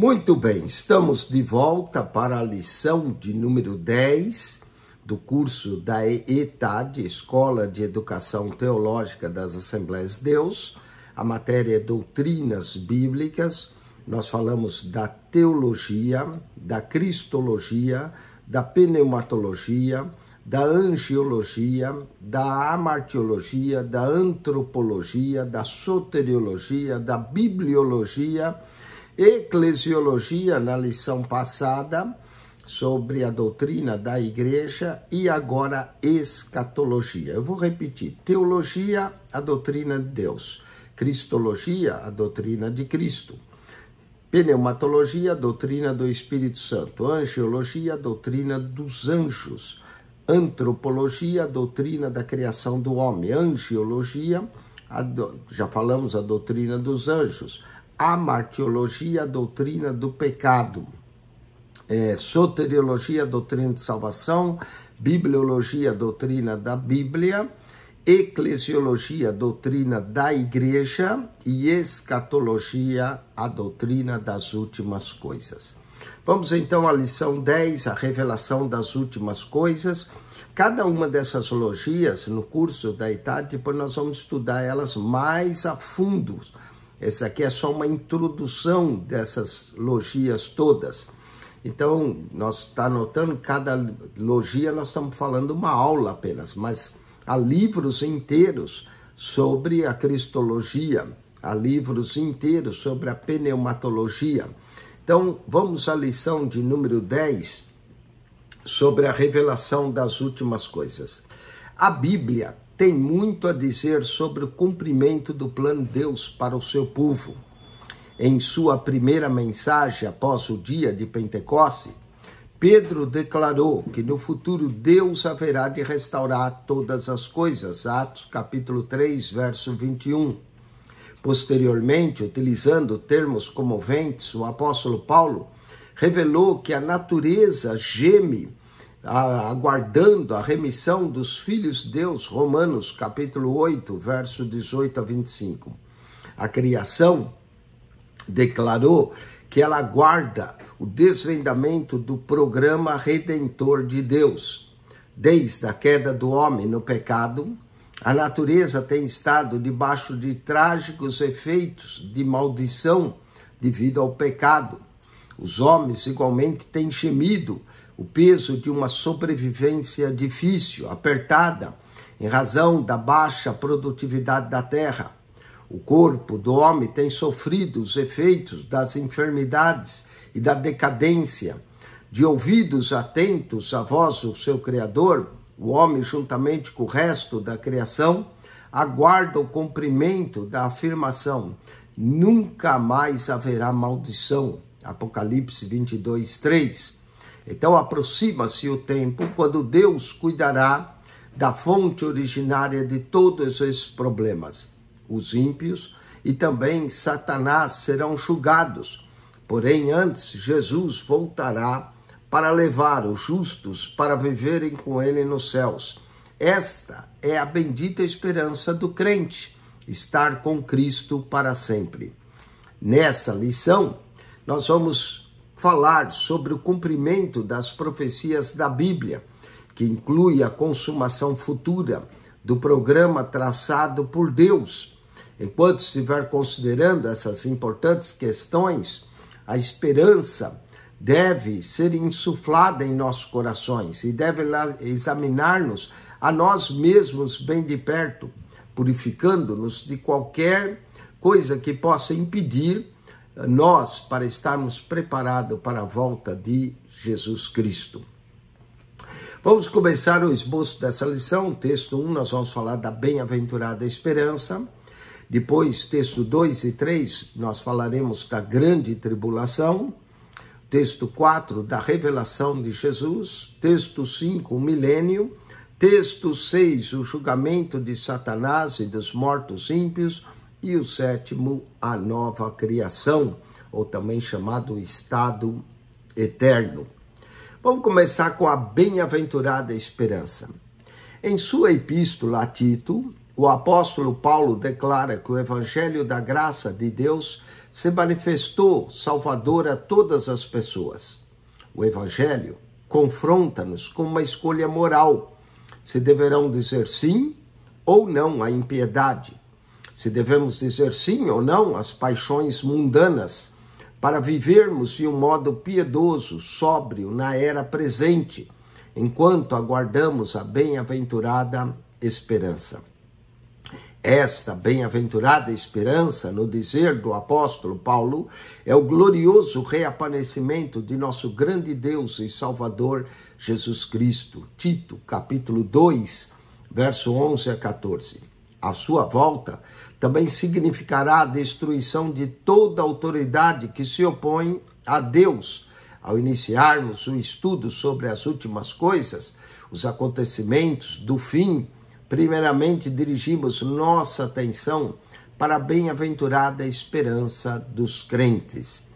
Muito bem, estamos de volta para a lição de número 10 do curso da ETAD, Escola de Educação Teológica das Assembleias de Deus. A matéria é Doutrinas Bíblicas. Nós falamos da teologia, da cristologia, da pneumatologia, da angiologia, da amartiologia, da antropologia, da soteriologia, da bibliologia eclesiologia na lição passada sobre a doutrina da igreja e agora escatologia. Eu vou repetir: teologia, a doutrina de Deus, cristologia, a doutrina de Cristo. Pneumatologia, doutrina do Espírito Santo. Angiologia, doutrina dos anjos. Antropologia, doutrina da criação do homem. Angiologia, do... já falamos a doutrina dos anjos amartiologia, doutrina do pecado, é, soteriologia, doutrina de salvação, bibliologia, doutrina da Bíblia, eclesiologia, doutrina da igreja e escatologia, a doutrina das últimas coisas. Vamos então à lição 10, a revelação das últimas coisas. Cada uma dessas logias, no curso da idade, depois nós vamos estudar elas mais a fundo, essa aqui é só uma introdução dessas logias todas. Então, nós está notando cada logia nós estamos falando uma aula apenas, mas há livros inteiros sobre a cristologia, há livros inteiros sobre a pneumatologia. Então, vamos à lição de número 10 sobre a revelação das últimas coisas. A Bíblia tem muito a dizer sobre o cumprimento do plano Deus para o seu povo. Em sua primeira mensagem após o dia de Pentecoste, Pedro declarou que no futuro Deus haverá de restaurar todas as coisas. Atos capítulo 3, verso 21. Posteriormente, utilizando termos comoventes, o apóstolo Paulo revelou que a natureza geme aguardando a remissão dos filhos de Deus, Romanos capítulo 8, verso 18 a 25. A criação declarou que ela aguarda o desvendamento do programa redentor de Deus. Desde a queda do homem no pecado, a natureza tem estado debaixo de trágicos efeitos de maldição devido ao pecado. Os homens igualmente têm gemido o peso de uma sobrevivência difícil, apertada, em razão da baixa produtividade da terra. O corpo do homem tem sofrido os efeitos das enfermidades e da decadência. De ouvidos atentos à voz do seu Criador, o homem, juntamente com o resto da criação, aguarda o cumprimento da afirmação: nunca mais haverá maldição. Apocalipse 22, 3. Então aproxima-se o tempo quando Deus cuidará da fonte originária de todos esses problemas. Os ímpios e também Satanás serão julgados. Porém, antes, Jesus voltará para levar os justos para viverem com ele nos céus. Esta é a bendita esperança do crente, estar com Cristo para sempre. Nessa lição, nós vamos falar sobre o cumprimento das profecias da Bíblia, que inclui a consumação futura do programa traçado por Deus. Enquanto estiver considerando essas importantes questões, a esperança deve ser insuflada em nossos corações e deve examinar-nos a nós mesmos bem de perto, purificando-nos de qualquer coisa que possa impedir nós para estarmos preparados para a volta de Jesus Cristo. Vamos começar o esboço dessa lição, texto 1, nós vamos falar da bem-aventurada esperança. Depois, texto 2 e 3, nós falaremos da grande tribulação. Texto 4, da revelação de Jesus. Texto 5, o milênio. Texto 6, o julgamento de Satanás e dos mortos ímpios e o sétimo, a nova criação, ou também chamado estado eterno. Vamos começar com a bem-aventurada esperança. Em sua epístola a Tito, o apóstolo Paulo declara que o evangelho da graça de Deus se manifestou salvador a todas as pessoas. O evangelho confronta-nos com uma escolha moral: se deverão dizer sim ou não à impiedade se devemos dizer sim ou não às paixões mundanas, para vivermos de um modo piedoso, sóbrio, na era presente, enquanto aguardamos a bem-aventurada esperança. Esta bem-aventurada esperança, no dizer do apóstolo Paulo, é o glorioso reaparecimento de nosso grande Deus e Salvador Jesus Cristo. Tito, capítulo 2, verso 11 a 14. A sua volta, também significará a destruição de toda autoridade que se opõe a Deus. Ao iniciarmos o estudo sobre as últimas coisas, os acontecimentos do fim, primeiramente dirigimos nossa atenção para a bem-aventurada esperança dos crentes.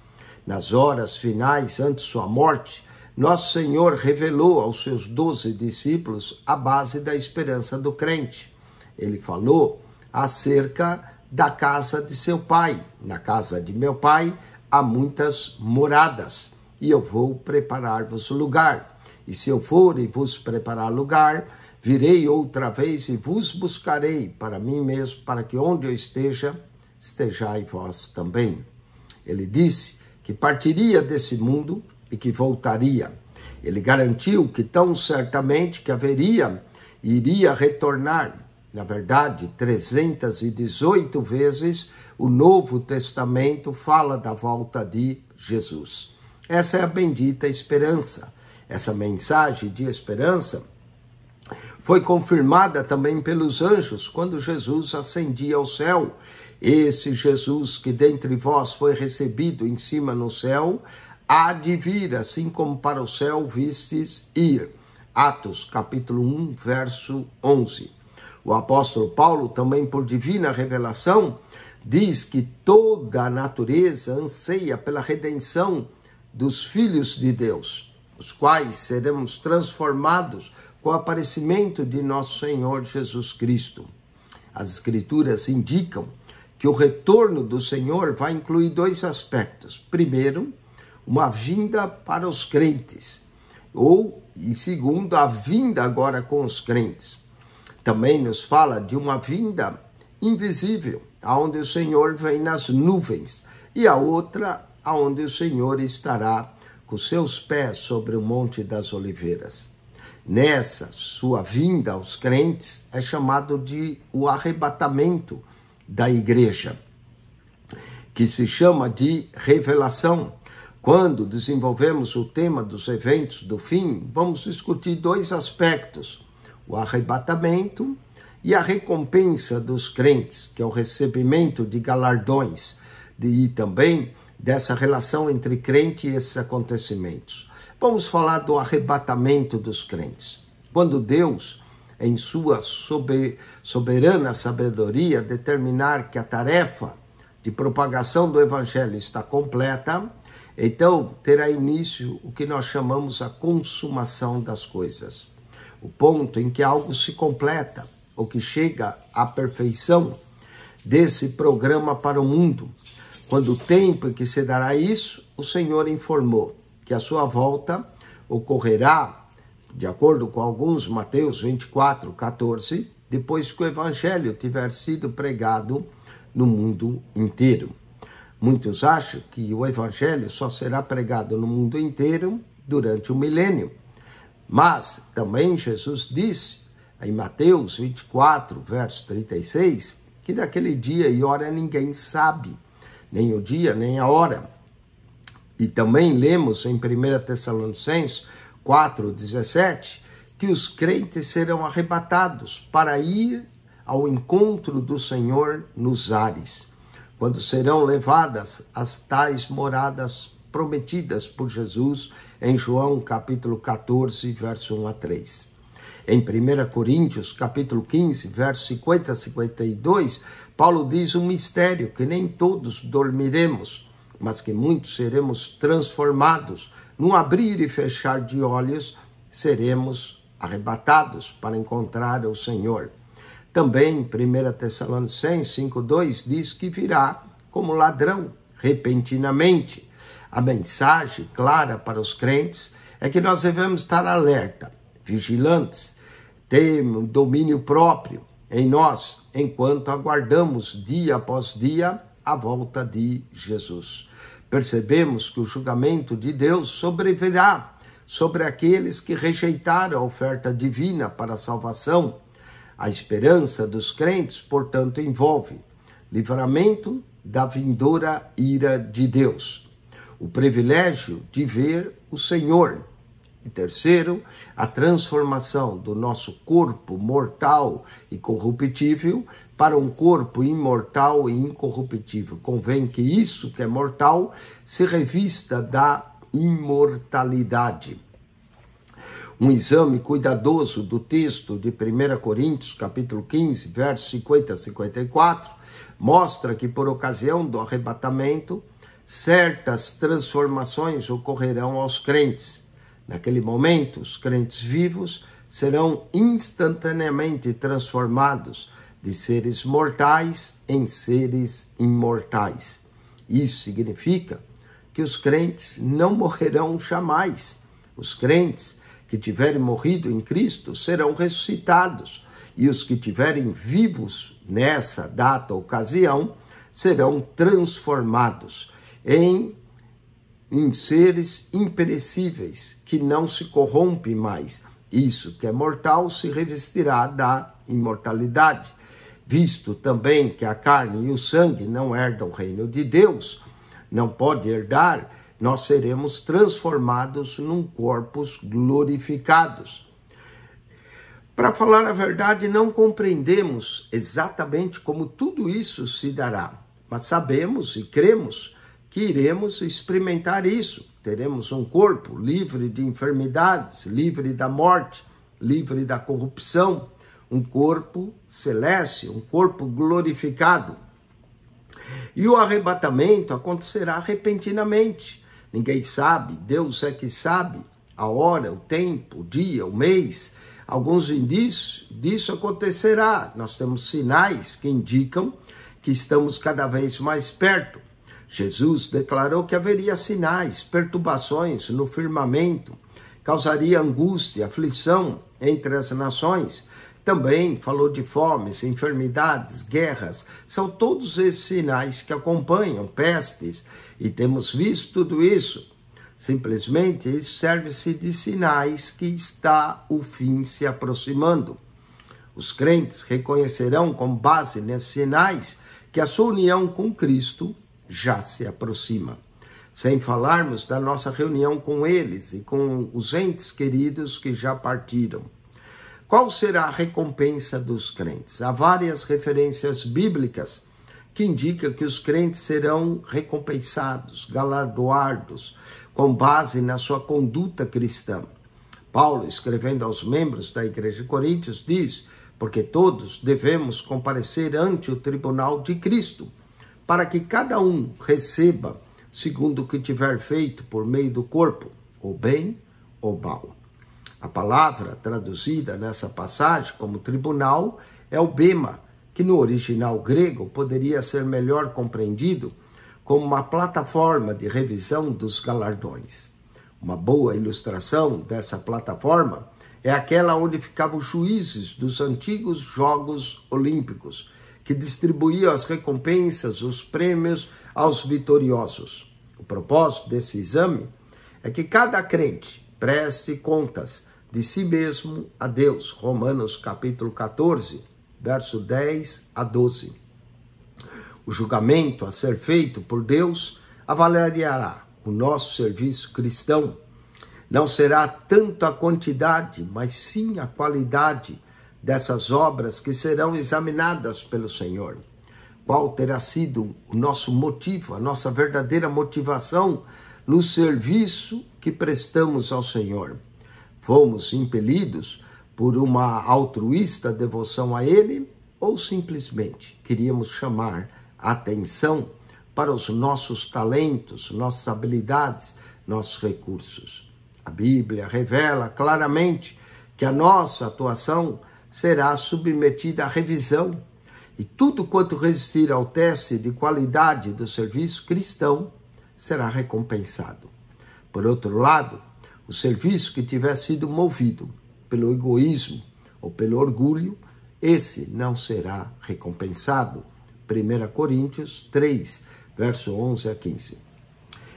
Nas horas finais antes sua morte, nosso Senhor revelou aos seus doze discípulos a base da esperança do crente. Ele falou acerca da casa de seu pai. Na casa de meu pai há muitas moradas, e eu vou preparar-vos lugar. E se eu for e vos preparar lugar, virei outra vez e vos buscarei para mim mesmo, para que onde eu esteja, estejai vós também. Ele disse que partiria desse mundo e que voltaria. Ele garantiu que tão certamente que haveria, iria retornar na verdade, 318 vezes, o Novo Testamento fala da volta de Jesus. Essa é a bendita esperança. Essa mensagem de esperança foi confirmada também pelos anjos quando Jesus ascendia ao céu. Esse Jesus que dentre vós foi recebido em cima no céu, há de vir, assim como para o céu vistes ir. Atos capítulo 1, verso 11. O apóstolo Paulo, também por divina revelação, diz que toda a natureza anseia pela redenção dos filhos de Deus, os quais seremos transformados com o aparecimento de nosso Senhor Jesus Cristo. As Escrituras indicam que o retorno do Senhor vai incluir dois aspectos. Primeiro, uma vinda para os crentes, ou, e segundo, a vinda agora com os crentes também nos fala de uma vinda invisível, aonde o Senhor vem nas nuvens, e a outra aonde o Senhor estará com seus pés sobre o monte das oliveiras. Nessa sua vinda aos crentes é chamado de o arrebatamento da igreja, que se chama de revelação. Quando desenvolvemos o tema dos eventos do fim, vamos discutir dois aspectos o arrebatamento, e a recompensa dos crentes, que é o recebimento de galardões, e também dessa relação entre crente e esses acontecimentos. Vamos falar do arrebatamento dos crentes. Quando Deus, em sua soberana sabedoria, determinar que a tarefa de propagação do evangelho está completa, então terá início o que nós chamamos a consumação das coisas o ponto em que algo se completa ou que chega à perfeição desse programa para o mundo. Quando o tempo em que se dará isso, o Senhor informou que a sua volta ocorrerá, de acordo com alguns, Mateus 24, 14, depois que o evangelho tiver sido pregado no mundo inteiro. Muitos acham que o evangelho só será pregado no mundo inteiro durante o milênio mas também Jesus disse em Mateus 24, verso 36, que daquele dia e hora ninguém sabe, nem o dia, nem a hora. E também lemos em 1 Tessalonicenses 4, 17, que os crentes serão arrebatados para ir ao encontro do Senhor nos ares, quando serão levadas as tais moradas prometidas por Jesus em João capítulo 14, verso 1 a 3. Em 1 Coríntios capítulo 15, verso 50 a 52, Paulo diz um mistério que nem todos dormiremos, mas que muitos seremos transformados. No abrir e fechar de olhos, seremos arrebatados para encontrar o Senhor. Também 1 Tessalonicenses 5,2 diz que virá como ladrão, repentinamente. A mensagem clara para os crentes é que nós devemos estar alerta, vigilantes, ter um domínio próprio em nós, enquanto aguardamos dia após dia a volta de Jesus. Percebemos que o julgamento de Deus sobrevirá sobre aqueles que rejeitaram a oferta divina para a salvação. A esperança dos crentes, portanto, envolve livramento da vindoura ira de Deus o privilégio de ver o Senhor. E terceiro, a transformação do nosso corpo mortal e corruptível para um corpo imortal e incorruptível. Convém que isso que é mortal se revista da imortalidade. Um exame cuidadoso do texto de 1 Coríntios, capítulo 15, versos 50 a 54, mostra que por ocasião do arrebatamento, certas transformações ocorrerão aos crentes. Naquele momento, os crentes vivos serão instantaneamente transformados de seres mortais em seres imortais. Isso significa que os crentes não morrerão jamais. Os crentes que tiverem morrido em Cristo serão ressuscitados, e os que tiverem vivos nessa data, ocasião, serão transformados em, em seres imperecíveis, que não se corrompe mais. Isso que é mortal se revestirá da imortalidade. Visto também que a carne e o sangue não herdam o reino de Deus, não pode herdar, nós seremos transformados num corpos glorificados. Para falar a verdade, não compreendemos exatamente como tudo isso se dará, mas sabemos e cremos que iremos experimentar isso. Teremos um corpo livre de enfermidades, livre da morte, livre da corrupção, um corpo celeste, um corpo glorificado. E o arrebatamento acontecerá repentinamente. Ninguém sabe, Deus é que sabe a hora, o tempo, o dia, o mês. Alguns indícios disso acontecerá. Nós temos sinais que indicam que estamos cada vez mais perto. Jesus declarou que haveria sinais, perturbações no firmamento, causaria angústia, aflição entre as nações. Também falou de fomes, enfermidades, guerras. São todos esses sinais que acompanham pestes e temos visto tudo isso. Simplesmente isso serve-se de sinais que está o fim se aproximando. Os crentes reconhecerão com base nesses sinais que a sua união com Cristo já se aproxima. Sem falarmos da nossa reunião com eles e com os entes queridos que já partiram. Qual será a recompensa dos crentes? Há várias referências bíblicas que indicam que os crentes serão recompensados, galardoados, com base na sua conduta cristã. Paulo, escrevendo aos membros da igreja de Coríntios, diz: Porque todos devemos comparecer ante o tribunal de Cristo para que cada um receba segundo o que tiver feito por meio do corpo, ou bem ou mal. A palavra traduzida nessa passagem como tribunal é o bema, que no original grego poderia ser melhor compreendido como uma plataforma de revisão dos galardões. Uma boa ilustração dessa plataforma é aquela onde ficavam os juízes dos antigos Jogos Olímpicos, que distribuía as recompensas, os prêmios aos vitoriosos. O propósito desse exame é que cada crente preste contas de si mesmo a Deus. Romanos capítulo 14, verso 10 a 12. O julgamento a ser feito por Deus avaliará o nosso serviço cristão. Não será tanto a quantidade, mas sim a qualidade dessas obras que serão examinadas pelo Senhor. Qual terá sido o nosso motivo, a nossa verdadeira motivação no serviço que prestamos ao Senhor? Fomos impelidos por uma altruísta devoção a Ele ou simplesmente queríamos chamar atenção para os nossos talentos, nossas habilidades, nossos recursos? A Bíblia revela claramente que a nossa atuação será submetida à revisão e tudo quanto resistir ao teste de qualidade do serviço cristão será recompensado. Por outro lado, o serviço que tiver sido movido pelo egoísmo ou pelo orgulho, esse não será recompensado. 1 Coríntios 3, verso 11 a 15.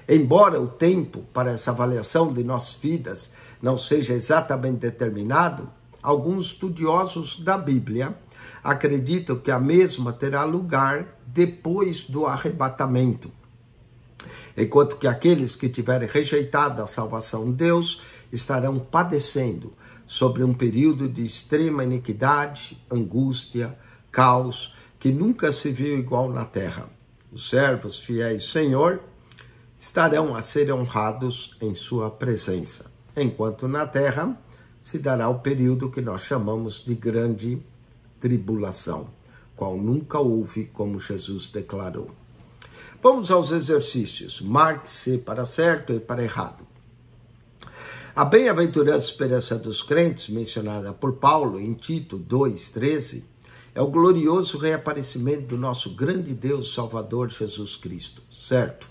Embora o tempo para essa avaliação de nossas vidas não seja exatamente determinado, Alguns estudiosos da Bíblia acreditam que a mesma terá lugar depois do arrebatamento. Enquanto que aqueles que tiverem rejeitado a salvação de Deus estarão padecendo sobre um período de extrema iniquidade, angústia, caos, que nunca se viu igual na terra. Os servos fiéis do Senhor estarão a ser honrados em sua presença, enquanto na terra se dará o período que nós chamamos de grande tribulação, qual nunca houve, como Jesus declarou. Vamos aos exercícios. Marque-se para certo e para errado. A bem-aventurada esperança dos crentes, mencionada por Paulo em Tito 2,13, é o glorioso reaparecimento do nosso grande Deus Salvador Jesus Cristo, certo?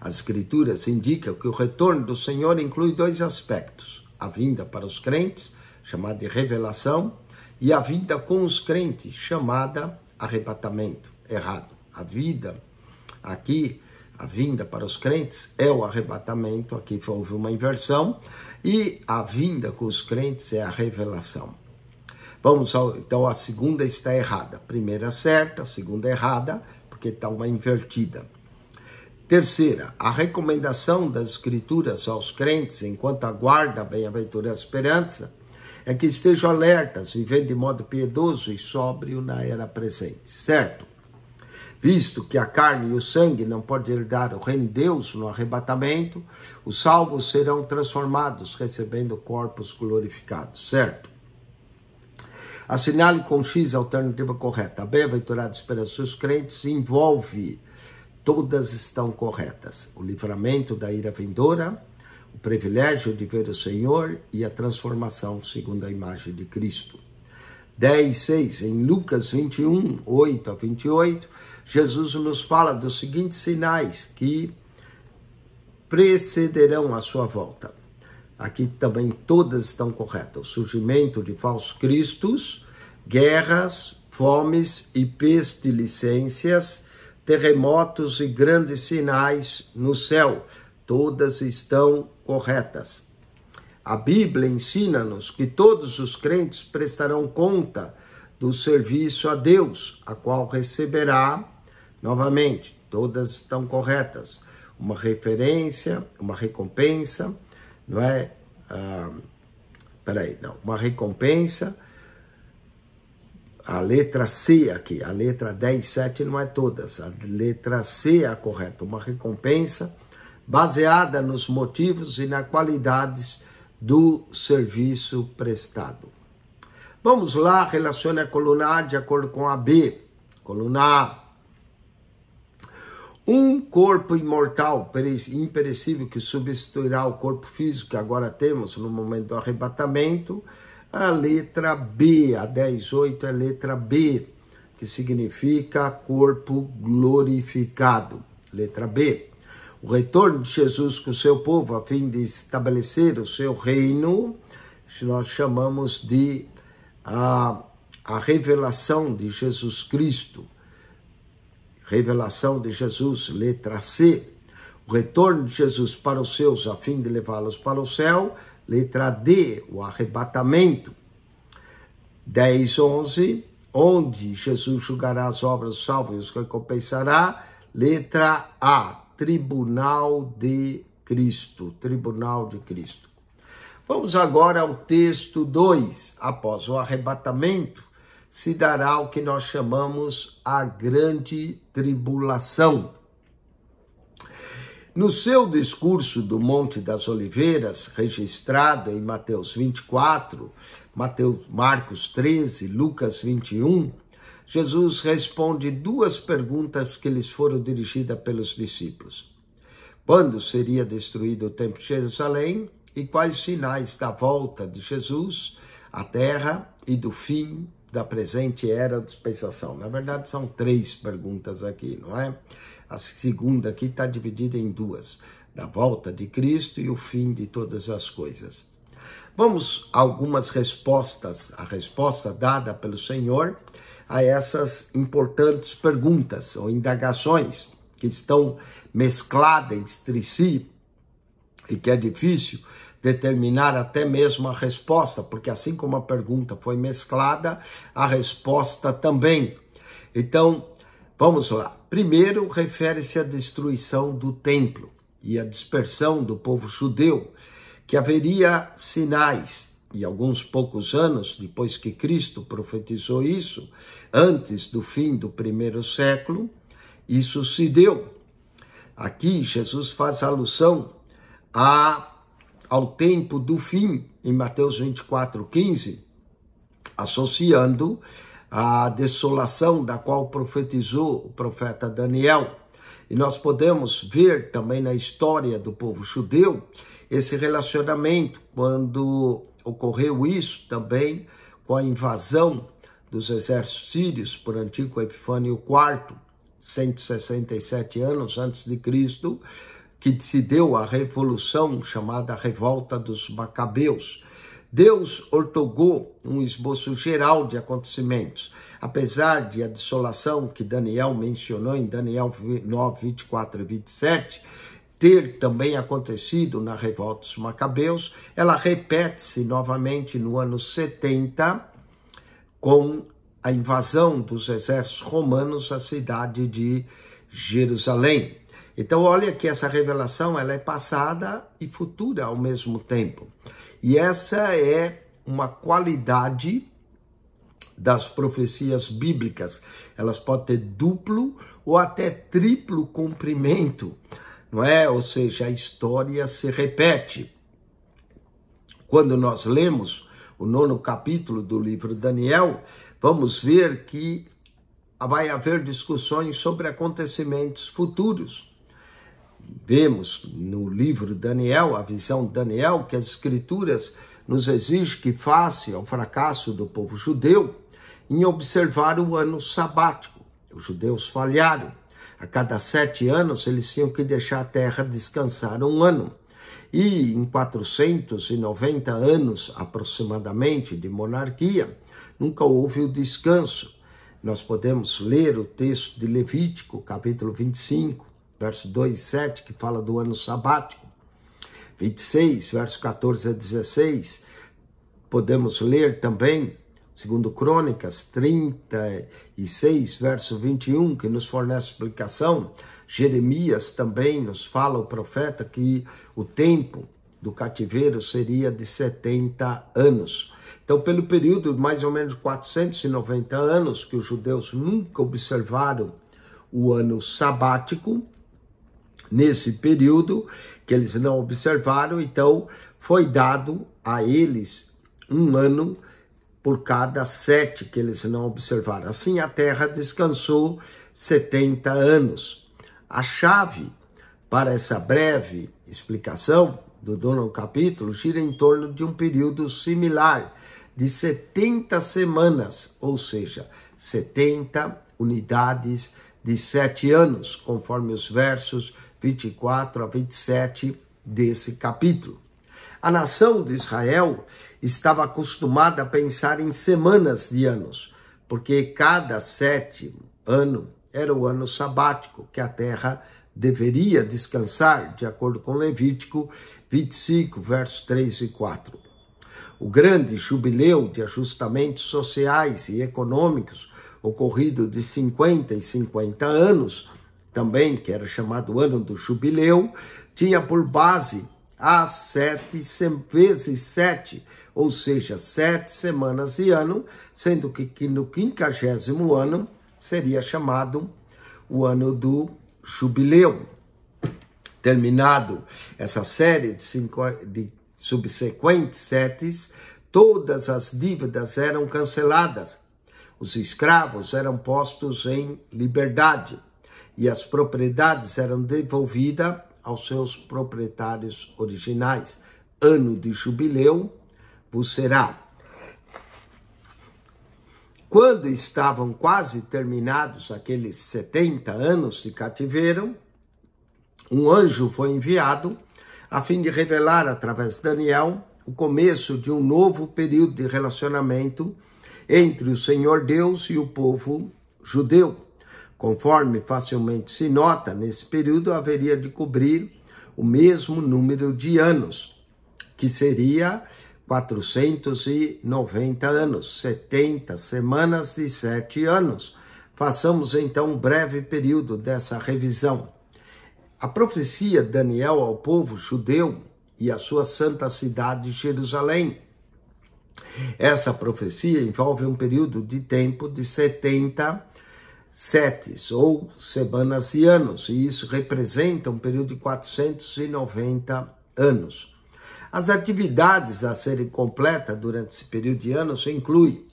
As Escrituras indicam que o retorno do Senhor inclui dois aspectos: a vinda para os crentes, chamada de revelação, e a vinda com os crentes, chamada arrebatamento. Errado. A vida aqui, a vinda para os crentes é o arrebatamento, aqui houve uma inversão, e a vinda com os crentes é a revelação. Vamos ao, então, a segunda está errada. A primeira certa, a segunda errada, porque está uma invertida. Terceira, a recomendação das Escrituras aos crentes, enquanto aguarda a bem-aventurada esperança, é que estejam alertas, vivendo de modo piedoso e sóbrio na era presente, certo? Visto que a carne e o sangue não podem herdar o reino de Deus no arrebatamento, os salvos serão transformados, recebendo corpos glorificados, certo? Assinale com X a alternativa correta. A bem-aventurada esperança dos crentes envolve todas estão corretas. O livramento da ira vindoura, o privilégio de ver o Senhor e a transformação segundo a imagem de Cristo. 10, 6, em Lucas 21, 8 a 28, Jesus nos fala dos seguintes sinais que precederão a sua volta. Aqui também todas estão corretas: o surgimento de falsos cristos, guerras, fomes e pestilências terremotos e grandes sinais no céu. Todas estão corretas. A Bíblia ensina-nos que todos os crentes prestarão conta do serviço a Deus, a qual receberá, novamente, todas estão corretas, uma referência, uma recompensa, não é? Ah, peraí, não, uma recompensa a letra C aqui, a letra 10 7 não é todas, a letra C é a correta, uma recompensa baseada nos motivos e nas qualidades do serviço prestado. Vamos lá, relacione a coluna A de acordo com a B. Coluna A. Um corpo imortal, imperecível, que substituirá o corpo físico que agora temos no momento do arrebatamento, a letra B, a 108 é letra B, que significa corpo glorificado. Letra B. O retorno de Jesus com o seu povo a fim de estabelecer o seu reino, nós chamamos de a, a revelação de Jesus Cristo. Revelação de Jesus, letra C. O retorno de Jesus para os seus a fim de levá-los para o céu Letra D, o arrebatamento. 10, 11, onde Jesus julgará as obras salvas e os recompensará. Letra A, Tribunal de Cristo. Tribunal de Cristo. Vamos agora ao texto 2. Após o arrebatamento, se dará o que nós chamamos a grande tribulação. No seu discurso do Monte das Oliveiras, registrado em Mateus 24, Mateus, Marcos 13, Lucas 21, Jesus responde duas perguntas que lhes foram dirigidas pelos discípulos: Quando seria destruído o Templo de Jerusalém e quais sinais da volta de Jesus à Terra e do fim da presente era de dispensação? Na verdade, são três perguntas aqui, não é? A segunda aqui está dividida em duas: da volta de Cristo e o fim de todas as coisas. Vamos a algumas respostas, a resposta dada pelo Senhor a essas importantes perguntas ou indagações que estão mescladas entre si e que é difícil determinar até mesmo a resposta, porque assim como a pergunta foi mesclada, a resposta também. Então, Vamos lá. Primeiro, refere-se à destruição do templo e à dispersão do povo judeu, que haveria sinais, e alguns poucos anos depois que Cristo profetizou isso, antes do fim do primeiro século, isso se deu. Aqui, Jesus faz alusão a, ao tempo do fim, em Mateus 24, 15, associando a desolação da qual profetizou o profeta Daniel. E nós podemos ver também na história do povo judeu esse relacionamento, quando ocorreu isso também com a invasão dos exércitos sírios por Antigo Epifânio IV, 167 anos antes de Cristo, que se deu a revolução chamada Revolta dos Macabeus. Deus ortogou um esboço geral de acontecimentos. Apesar de a desolação que Daniel mencionou em Daniel 9, 24 e 27, ter também acontecido na revolta dos Macabeus, ela repete-se novamente no ano 70, com a invasão dos exércitos romanos à cidade de Jerusalém. Então, olha que essa revelação ela é passada e futura ao mesmo tempo. E essa é uma qualidade das profecias bíblicas. Elas podem ter duplo ou até triplo comprimento, não é? Ou seja, a história se repete. Quando nós lemos o nono capítulo do livro Daniel, vamos ver que vai haver discussões sobre acontecimentos futuros vemos no livro Daniel, a visão de Daniel, que as escrituras nos exigem que face ao fracasso do povo judeu em observar o ano sabático. Os judeus falharam. A cada sete anos eles tinham que deixar a terra descansar um ano. E em 490 anos aproximadamente de monarquia, nunca houve o descanso. Nós podemos ler o texto de Levítico, capítulo 25, verso 2 e 7, que fala do ano sabático. 26, verso 14 a 16, podemos ler também, segundo Crônicas 36, verso 21, que nos fornece explicação. Jeremias também nos fala, o profeta, que o tempo do cativeiro seria de 70 anos. Então, pelo período de mais ou menos 490 anos que os judeus nunca observaram o ano sabático, nesse período que eles não observaram, então foi dado a eles um ano por cada sete que eles não observaram. Assim a Terra descansou 70 anos. A chave para essa breve explicação do dono do capítulo gira em torno de um período similar de 70 semanas, ou seja, 70 unidades de sete anos, conforme os versos 24 a 27 desse capítulo. A nação de Israel estava acostumada a pensar em semanas de anos, porque cada sétimo ano era o ano sabático que a terra deveria descansar, de acordo com Levítico 25, versos 3 e 4. O grande jubileu de ajustamentos sociais e econômicos, ocorrido de 50 e 50 anos, também, que era chamado Ano do Jubileu, tinha por base as sete vezes sete, ou seja, sete semanas e ano, sendo que, que no quinquagésimo ano seria chamado o ano do jubileu. Terminado essa série de, cinco, de subsequentes setes, todas as dívidas eram canceladas. Os escravos eram postos em liberdade e as propriedades eram devolvidas aos seus proprietários originais. Ano de jubileu vos será. Quando estavam quase terminados aqueles 70 anos de cativeiro, um anjo foi enviado a fim de revelar através de Daniel o começo de um novo período de relacionamento entre o Senhor Deus e o povo judeu. Conforme facilmente se nota, nesse período haveria de cobrir o mesmo número de anos, que seria 490 anos, 70 semanas e 7 anos. Façamos então um breve período dessa revisão. A profecia de Daniel ao povo judeu e à sua santa cidade Jerusalém. Essa profecia envolve um período de tempo de 70 anos setes ou semanas e anos, e isso representa um período de 490 anos. As atividades a serem completas durante esse período de anos incluem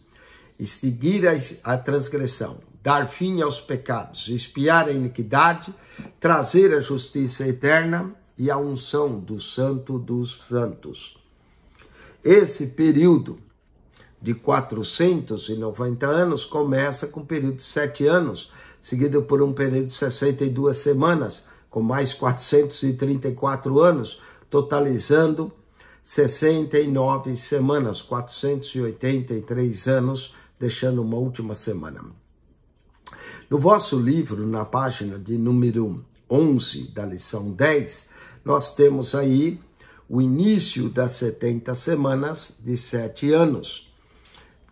extinguir a, a transgressão, dar fim aos pecados, espiar a iniquidade, trazer a justiça eterna e a unção do Santo dos Santos. Esse período de 490 anos começa com um período de 7 anos, seguido por um período de 62 semanas, com mais 434 anos, totalizando 69 semanas, 483 anos, deixando uma última semana. No vosso livro, na página de número 11 da lição 10, nós temos aí o início das 70 semanas de 7 anos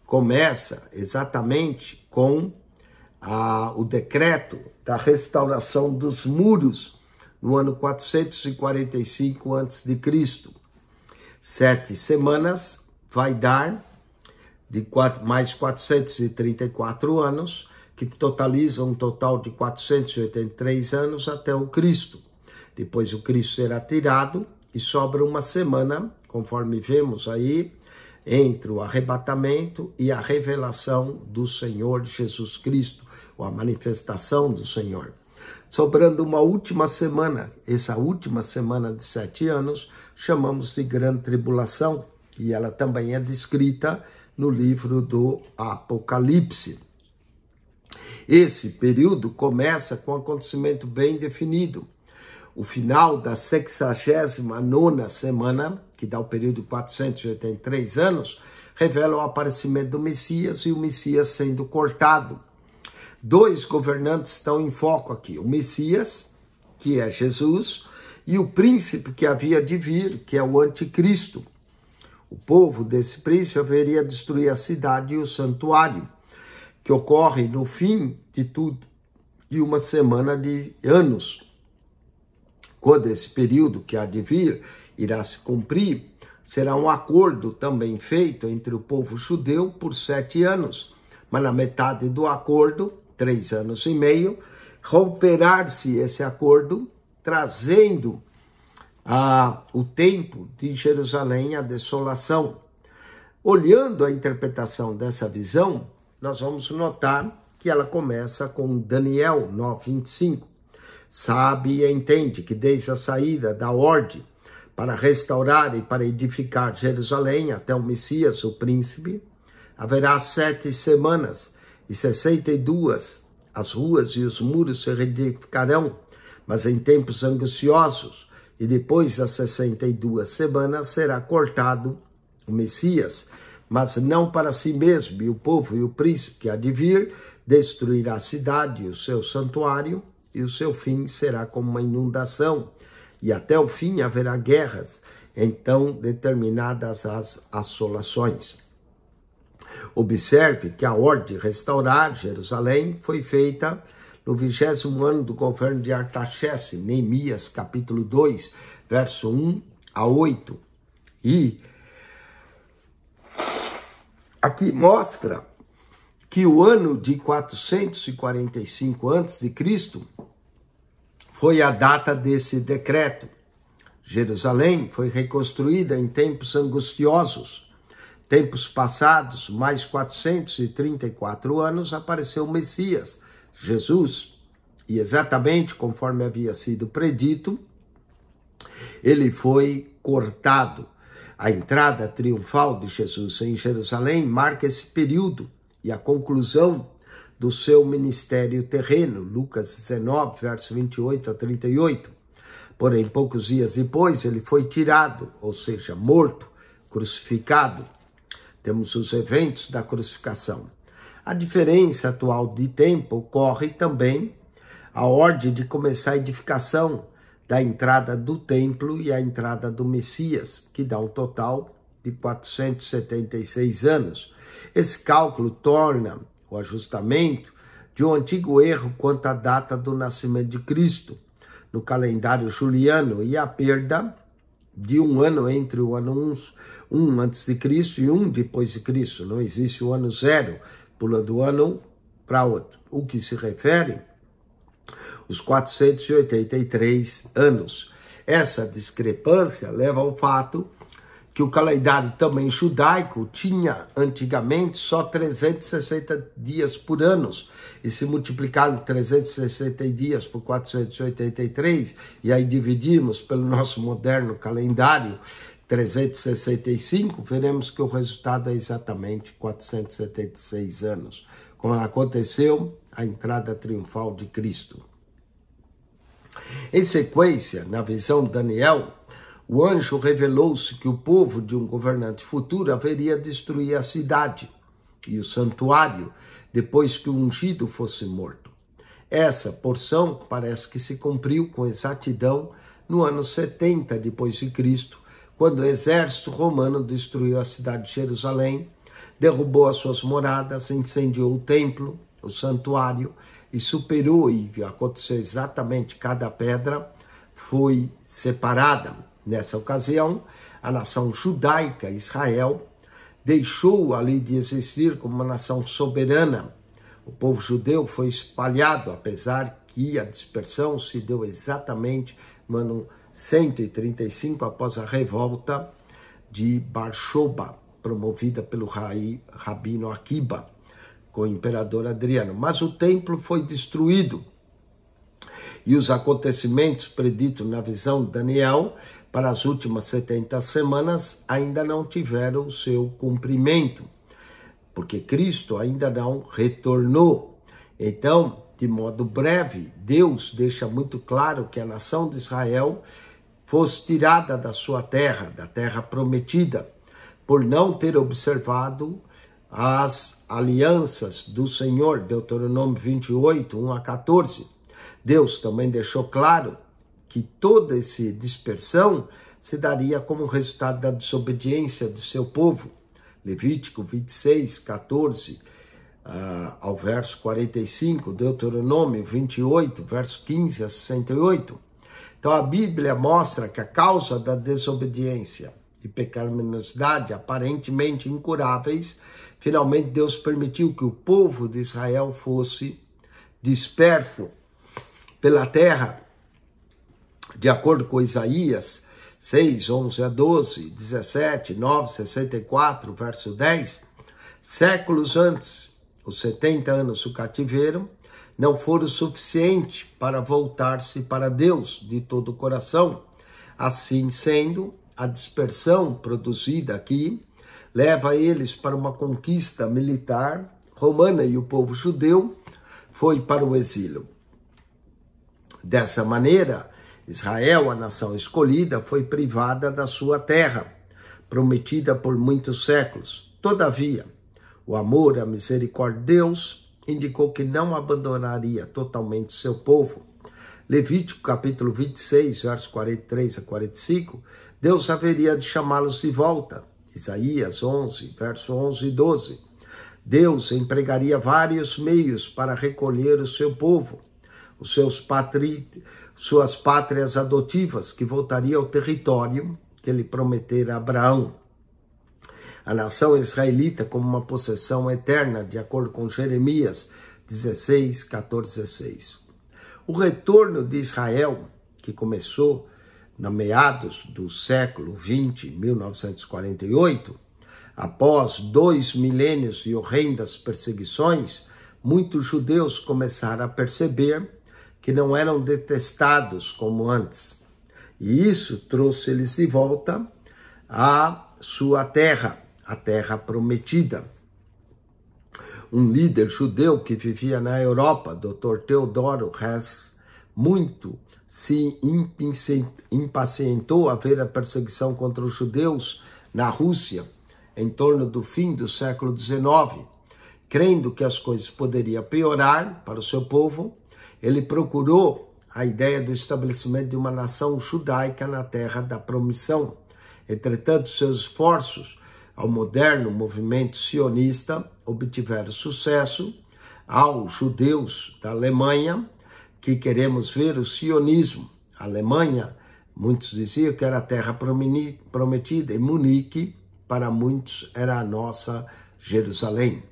começa exatamente com a, o decreto da restauração dos muros no ano 445 a.C. Sete semanas vai dar de quatro, mais 434 anos, que totaliza um total de 483 anos até o Cristo. Depois o Cristo será tirado e sobra uma semana, conforme vemos aí, entre o arrebatamento e a revelação do Senhor Jesus Cristo, ou a manifestação do Senhor. Sobrando uma última semana, essa última semana de sete anos, chamamos de Grande Tribulação, e ela também é descrita no livro do Apocalipse. Esse período começa com um acontecimento bem definido. O final da 69 semana que dá o período de 483 anos, revela o aparecimento do Messias e o Messias sendo cortado. Dois governantes estão em foco aqui: o Messias, que é Jesus, e o príncipe que havia de vir, que é o Anticristo. O povo desse príncipe haveria destruir a cidade e o santuário, que ocorre no fim de tudo, de uma semana de anos. Quando esse período que há de vir, irá se cumprir, será um acordo também feito entre o povo judeu por sete anos, mas na metade do acordo, três anos e meio, romperá-se esse acordo, trazendo ah, o tempo de Jerusalém à desolação. Olhando a interpretação dessa visão, nós vamos notar que ela começa com Daniel 9:25. Sabe e entende que desde a saída da ordem para restaurar e para edificar Jerusalém até o Messias, o príncipe. Haverá sete semanas e sessenta e duas, as ruas e os muros se reedificarão, mas em tempos angustiosos, e depois das sessenta e duas semanas será cortado o Messias, mas não para si mesmo, e o povo e o príncipe que há de vir destruirá a cidade e o seu santuário, e o seu fim será como uma inundação e até o fim haverá guerras, então determinadas as assolações. Observe que a ordem de restaurar Jerusalém foi feita no vigésimo ano do governo de Artaxerxes, Neemias capítulo 2, verso 1 a 8. E aqui mostra que o ano de 445 a.C foi a data desse decreto. Jerusalém foi reconstruída em tempos angustiosos. Tempos passados, mais 434 anos, apareceu o Messias, Jesus. E exatamente conforme havia sido predito, ele foi cortado. A entrada triunfal de Jesus em Jerusalém marca esse período e a conclusão do seu ministério terreno. Lucas 19, verso 28 a 38. Porém, poucos dias depois, ele foi tirado, ou seja, morto, crucificado. Temos os eventos da crucificação. A diferença atual de tempo ocorre também a ordem de começar a edificação da entrada do templo e a entrada do Messias, que dá um total de 476 anos. Esse cálculo torna o ajustamento de um antigo erro quanto à data do nascimento de Cristo no calendário juliano e a perda de um ano entre o ano 1 um, antes de Cristo e um depois de Cristo. Não existe o ano zero, pula do ano para outro. O que se refere os 483 anos. Essa discrepância leva ao fato que o calendário também judaico tinha antigamente só 360 dias por ano, e se multiplicarmos 360 dias por 483, e aí dividimos pelo nosso moderno calendário 365, veremos que o resultado é exatamente 476 anos, como aconteceu a entrada triunfal de Cristo. Em sequência, na visão de Daniel, o anjo revelou-se que o povo de um governante futuro haveria destruir a cidade e o santuário depois que o ungido fosse morto. Essa porção parece que se cumpriu com exatidão no ano 70 depois de Cristo, quando o exército romano destruiu a cidade de Jerusalém, derrubou as suas moradas, incendiou o templo, o santuário e superou e aconteceu exatamente cada pedra foi separada Nessa ocasião, a nação judaica, Israel, deixou ali de existir como uma nação soberana. O povo judeu foi espalhado, apesar que a dispersão se deu exatamente no ano 135 após a revolta de Barshoba, promovida pelo rabino Akiba, com o imperador Adriano. Mas o templo foi destruído e os acontecimentos preditos na visão de Daniel para as últimas 70 semanas ainda não tiveram o seu cumprimento, porque Cristo ainda não retornou. Então, de modo breve, Deus deixa muito claro que a nação de Israel fosse tirada da sua terra, da terra prometida, por não ter observado as alianças do Senhor, Deuteronômio 28, 1 a 14. Deus também deixou claro que toda essa dispersão se daria como resultado da desobediência do seu povo. Levítico 26, 14 uh, ao verso 45, Deuteronômio 28, verso 15 a 68. Então a Bíblia mostra que a causa da desobediência e pecaminosidade aparentemente incuráveis, finalmente Deus permitiu que o povo de Israel fosse disperso pela terra de acordo com Isaías 6, 11 a 12, 17, 9, 64, verso 10, séculos antes, os 70 anos do cativeiro, não foram suficientes para voltar-se para Deus de todo o coração. Assim sendo, a dispersão produzida aqui leva eles para uma conquista militar romana e o povo judeu foi para o exílio. Dessa maneira, Israel, a nação escolhida, foi privada da sua terra, prometida por muitos séculos. Todavia, o amor, a misericórdia de Deus indicou que não abandonaria totalmente seu povo. Levítico capítulo 26, versos 43 a 45, Deus haveria de chamá-los de volta. Isaías 11, versos 11 e 12. Deus empregaria vários meios para recolher o seu povo os seus patri, suas pátrias adotivas, que voltaria ao território que ele prometera a Abraão. A nação israelita como uma possessão eterna, de acordo com Jeremias 16, 14, 16. O retorno de Israel, que começou na meados do século 20, 1948, após dois milênios de horrendas perseguições, muitos judeus começaram a perceber que não eram detestados como antes. E isso trouxe eles de volta à sua terra, a terra prometida. Um líder judeu que vivia na Europa, Dr. Teodoro Hess, muito se impacientou a ver a perseguição contra os judeus na Rússia em torno do fim do século XIX, crendo que as coisas poderiam piorar para o seu povo, ele procurou a ideia do estabelecimento de uma nação judaica na terra da promissão. Entretanto, seus esforços ao moderno movimento sionista obtiveram sucesso aos judeus da Alemanha, que queremos ver o sionismo. A Alemanha, muitos diziam que era a terra prometida, e Munique, para muitos, era a nossa Jerusalém.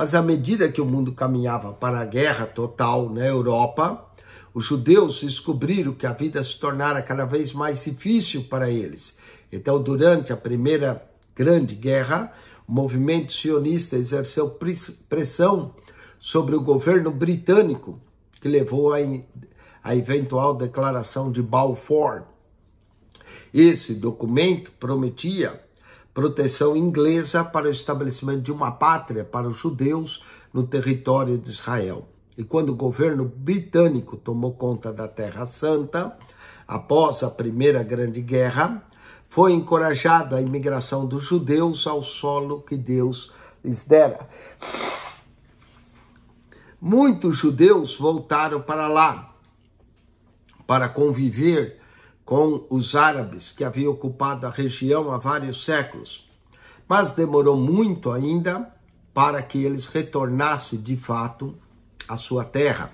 Mas à medida que o mundo caminhava para a guerra total na Europa, os judeus descobriram que a vida se tornara cada vez mais difícil para eles. Então, durante a primeira Grande Guerra, o movimento sionista exerceu pressão sobre o governo britânico, que levou à eventual declaração de Balfour. Esse documento prometia proteção inglesa para o estabelecimento de uma pátria para os judeus no território de Israel. E quando o governo britânico tomou conta da Terra Santa, após a Primeira Grande Guerra, foi encorajada a imigração dos judeus ao solo que Deus lhes dera. Muitos judeus voltaram para lá para conviver com os árabes que haviam ocupado a região há vários séculos. Mas demorou muito ainda para que eles retornassem de fato à sua terra.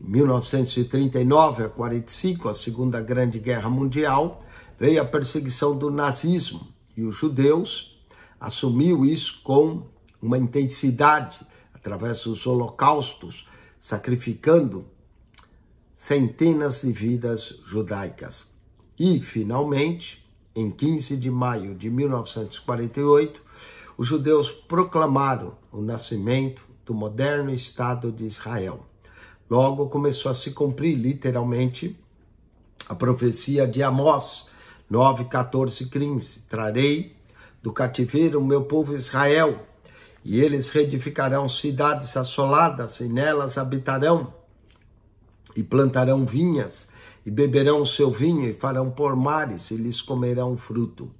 Em 1939 a 45, a Segunda Grande Guerra Mundial, veio a perseguição do nazismo e os judeus assumiu isso com uma intensidade através dos holocaustos, sacrificando centenas de vidas judaicas. E, finalmente, em 15 de maio de 1948, os judeus proclamaram o nascimento do moderno Estado de Israel. Logo começou a se cumprir, literalmente, a profecia de Amós 9, 14, 15: Trarei do cativeiro o meu povo Israel, e eles reedificarão cidades assoladas, e nelas habitarão e plantarão vinhas, e beberão o seu vinho, e farão mares, e lhes comerão fruto.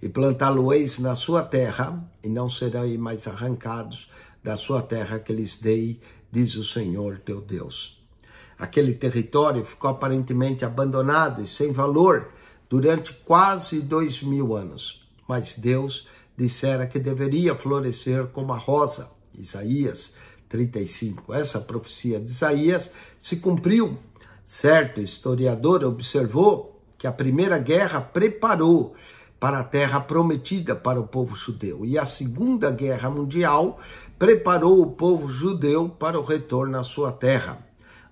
E plantá-lo-eis na sua terra, e não serão mais arrancados da sua terra que lhes dei, diz o Senhor teu Deus. Aquele território ficou aparentemente abandonado e sem valor durante quase dois mil anos, mas Deus dissera que deveria florescer como a rosa. Isaías 35. Essa profecia de Isaías se cumpriu. Certo historiador observou que a primeira guerra preparou para a terra prometida para o povo judeu e a segunda guerra mundial preparou o povo judeu para o retorno à sua terra.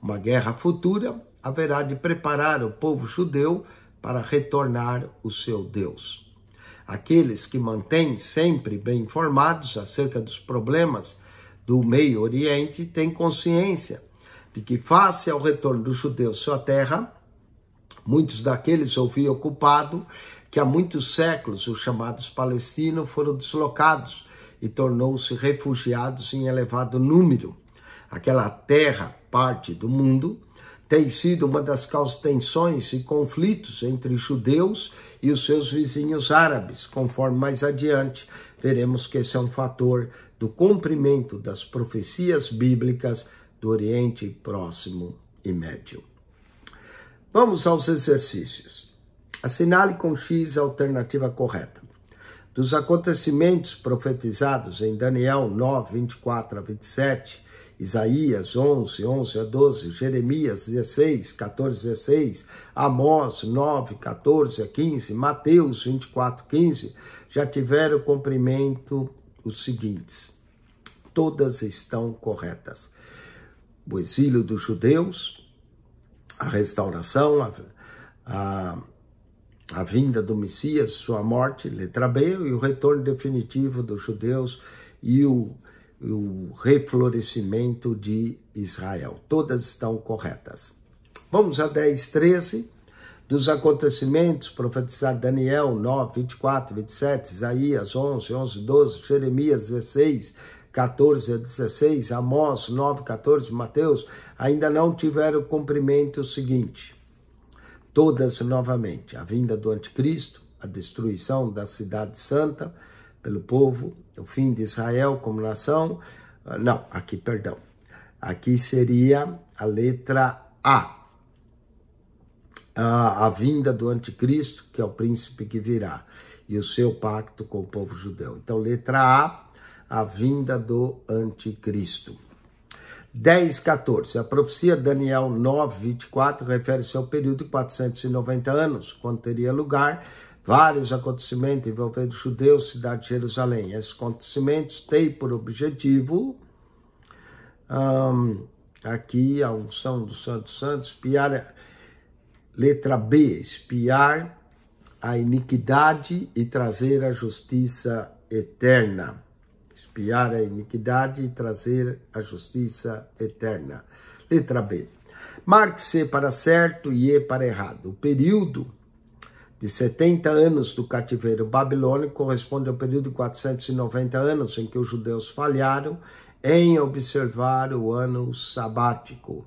Uma guerra futura haverá de preparar o povo judeu para retornar o seu Deus. Aqueles que mantêm sempre bem informados acerca dos problemas do Meio Oriente tem consciência de que, face ao retorno dos judeus à terra, muitos daqueles ouviam ocupado que há muitos séculos os chamados palestinos foram deslocados e tornou-se refugiados em elevado número. Aquela terra, parte do mundo, tem sido uma das causas de tensões e conflitos entre judeus e os seus vizinhos árabes, conforme mais adiante veremos que esse é um fator do cumprimento das profecias bíblicas do Oriente Próximo e Médio. Vamos aos exercícios. Assinale com X a alternativa correta. Dos acontecimentos profetizados em Daniel 9, 24 a 27, Isaías 11, 11 a 12, Jeremias 16, 14 a 16, Amós 9, 14 a 15, Mateus 24, 15, já tiveram cumprimento os seguintes. Todas estão corretas. O exílio dos judeus, a restauração, a, a, a vinda do Messias, sua morte, letra B, e o retorno definitivo dos judeus e o, o reflorescimento de Israel. Todas estão corretas. Vamos a 10, 13 dos acontecimentos profetizados Daniel 9, 24, 27, Isaías 11, 11, 12, Jeremias 16, 14 a 16, Amós 9, 14, Mateus, ainda não tiveram cumprimento o seguinte, todas novamente, a vinda do anticristo, a destruição da cidade santa pelo povo, o fim de Israel como nação, ah, não, aqui, perdão, aqui seria a letra A, a, a vinda do anticristo, que é o príncipe que virá, e o seu pacto com o povo judeu. Então, letra A, a vinda do anticristo. 10, 14. A profecia Daniel 9, 24 refere-se ao período de 490 anos, quando teria lugar vários acontecimentos envolvendo judeus, cidade de Jerusalém. Esses acontecimentos têm por objetivo um, aqui a unção do Santo Santos, espiar Letra B, espiar a iniquidade e trazer a justiça eterna. Espiar a iniquidade e trazer a justiça eterna. Letra B. Marque C para certo e E é para errado. O período de 70 anos do cativeiro babilônico corresponde ao período de 490 anos em que os judeus falharam em observar o ano sabático.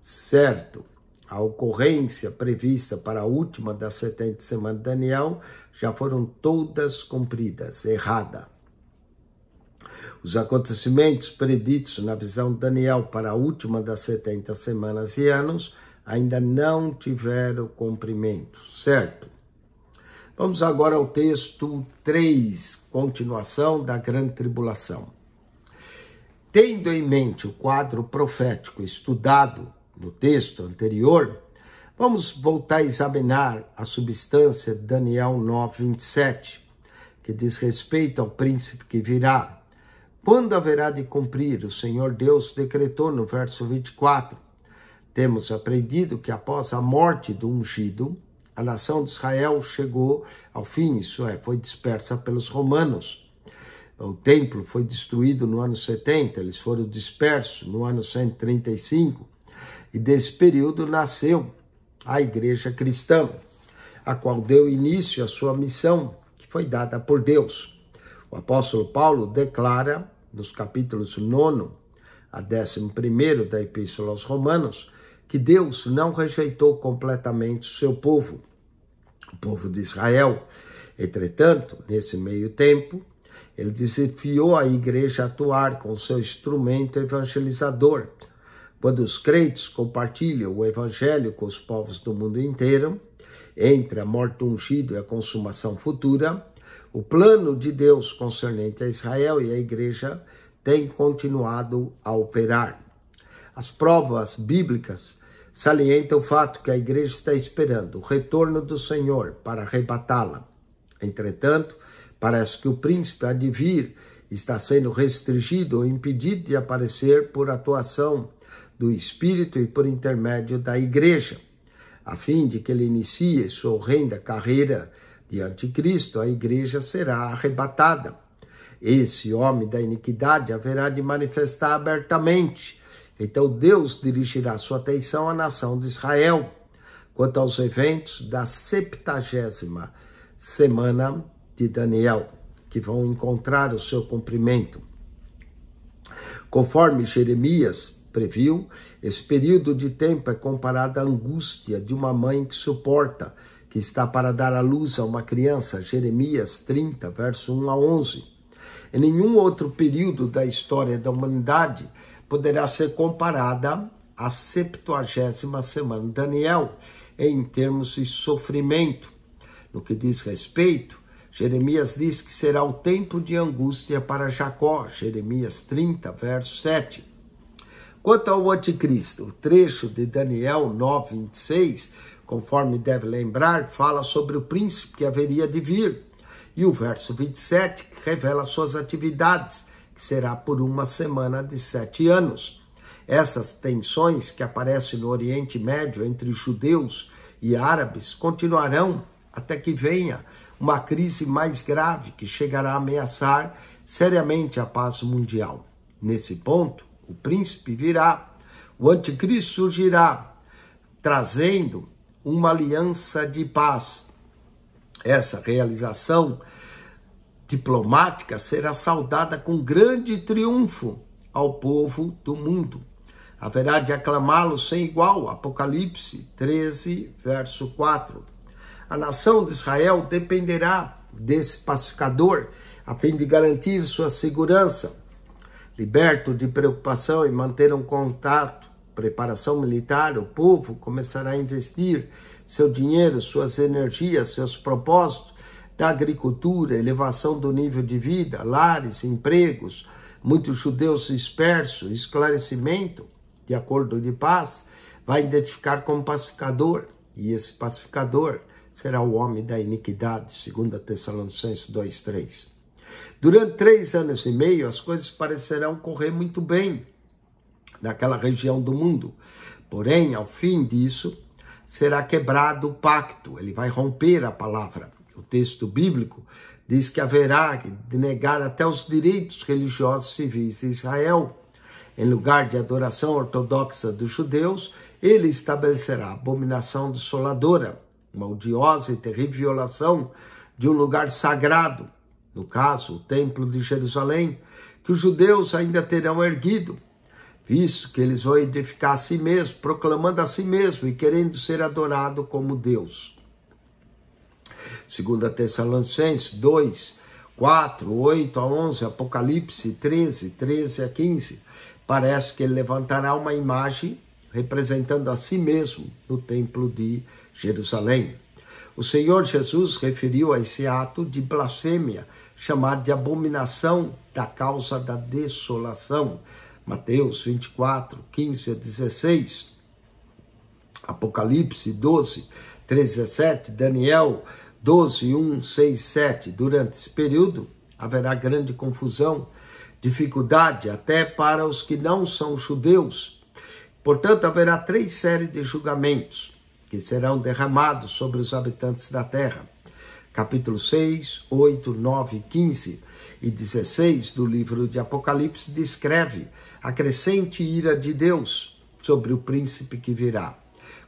Certo a ocorrência prevista para a última da 70 semana de Daniel já foram todas cumpridas, errada. Os acontecimentos preditos na visão de Daniel para a última das 70 semanas e anos ainda não tiveram cumprimento, certo? Vamos agora ao texto 3, continuação da grande tribulação. Tendo em mente o quadro profético estudado no texto anterior, vamos voltar a examinar a substância de Daniel 9, 27, que diz respeito ao príncipe que virá. Quando haverá de cumprir? O Senhor Deus decretou no verso 24. Temos aprendido que após a morte do ungido, a nação de Israel chegou ao fim, isso é, foi dispersa pelos romanos. O templo foi destruído no ano 70, eles foram dispersos no ano 135 e desse período nasceu a Igreja Cristã, a qual deu início à sua missão, que foi dada por Deus. O apóstolo Paulo declara, nos capítulos 9 a 11 da Epístola aos Romanos, que Deus não rejeitou completamente o seu povo, o povo de Israel. Entretanto, nesse meio tempo, ele desafiou a igreja a atuar com seu instrumento evangelizador, quando os crentes compartilham o evangelho com os povos do mundo inteiro, entre a morte do ungido e a consumação futura, o plano de Deus concernente a Israel e a igreja tem continuado a operar. As provas bíblicas salientam o fato que a igreja está esperando o retorno do Senhor para arrebatá-la. Entretanto, parece que o príncipe advir está sendo restringido ou impedido de aparecer por atuação do Espírito e por intermédio da Igreja, a fim de que ele inicie sua horrenda carreira de anticristo, a Igreja será arrebatada. Esse homem da iniquidade haverá de manifestar abertamente. Então Deus dirigirá sua atenção à nação de Israel. Quanto aos eventos da septagésima semana de Daniel, que vão encontrar o seu cumprimento. Conforme Jeremias previu, esse período de tempo é comparado à angústia de uma mãe que suporta, que está para dar à luz a uma criança, Jeremias 30, verso 1 a 11. Em nenhum outro período da história da humanidade poderá ser comparada à 70 semana de Daniel, em termos de sofrimento. No que diz respeito, Jeremias diz que será o tempo de angústia para Jacó, Jeremias 30, verso 7. Quanto ao anticristo, o trecho de Daniel 9, 26, conforme deve lembrar, fala sobre o príncipe que haveria de vir. E o verso 27 revela suas atividades, que será por uma semana de sete anos. Essas tensões que aparecem no Oriente Médio entre judeus e árabes continuarão até que venha uma crise mais grave que chegará a ameaçar seriamente a paz mundial. Nesse ponto, o príncipe virá, o anticristo surgirá, trazendo uma aliança de paz. Essa realização diplomática será saudada com grande triunfo ao povo do mundo. Haverá de aclamá-lo sem igual. Apocalipse 13, verso 4. A nação de Israel dependerá desse pacificador a fim de garantir sua segurança. Liberto de preocupação e manter um contato, preparação militar, o povo começará a investir seu dinheiro, suas energias, seus propósitos da agricultura, elevação do nível de vida, lares, empregos, muitos judeus dispersos, esclarecimento de acordo de paz, vai identificar como pacificador, e esse pacificador será o homem da iniquidade, segundo a Tessalonicenses 2:3. Durante três anos e meio, as coisas parecerão correr muito bem naquela região do mundo. Porém, ao fim disso, será quebrado o pacto, ele vai romper a palavra. O texto bíblico diz que haverá de negar até os direitos religiosos civis de Israel. Em lugar de adoração ortodoxa dos judeus, ele estabelecerá abominação desoladora, uma odiosa e terrível violação de um lugar sagrado, no caso, o Templo de Jerusalém, que os judeus ainda terão erguido, visto que eles vão edificar a si mesmo, proclamando a si mesmo e querendo ser adorado como Deus. Segundo Tessalonicenses 2, 4, 8 a 11, Apocalipse 13, 13 a 15, parece que ele levantará uma imagem representando a si mesmo no Templo de Jerusalém. O Senhor Jesus referiu a esse ato de blasfêmia chamado de abominação da causa da desolação. Mateus 24, 15 a 16, Apocalipse 12, 13 a 7, Daniel 12, 1, 6, 7. Durante esse período haverá grande confusão, dificuldade até para os que não são judeus. Portanto, haverá três séries de julgamentos que serão derramados sobre os habitantes da terra capítulo 6, 8, 9, 15 e 16 do livro de Apocalipse, descreve a crescente ira de Deus sobre o príncipe que virá.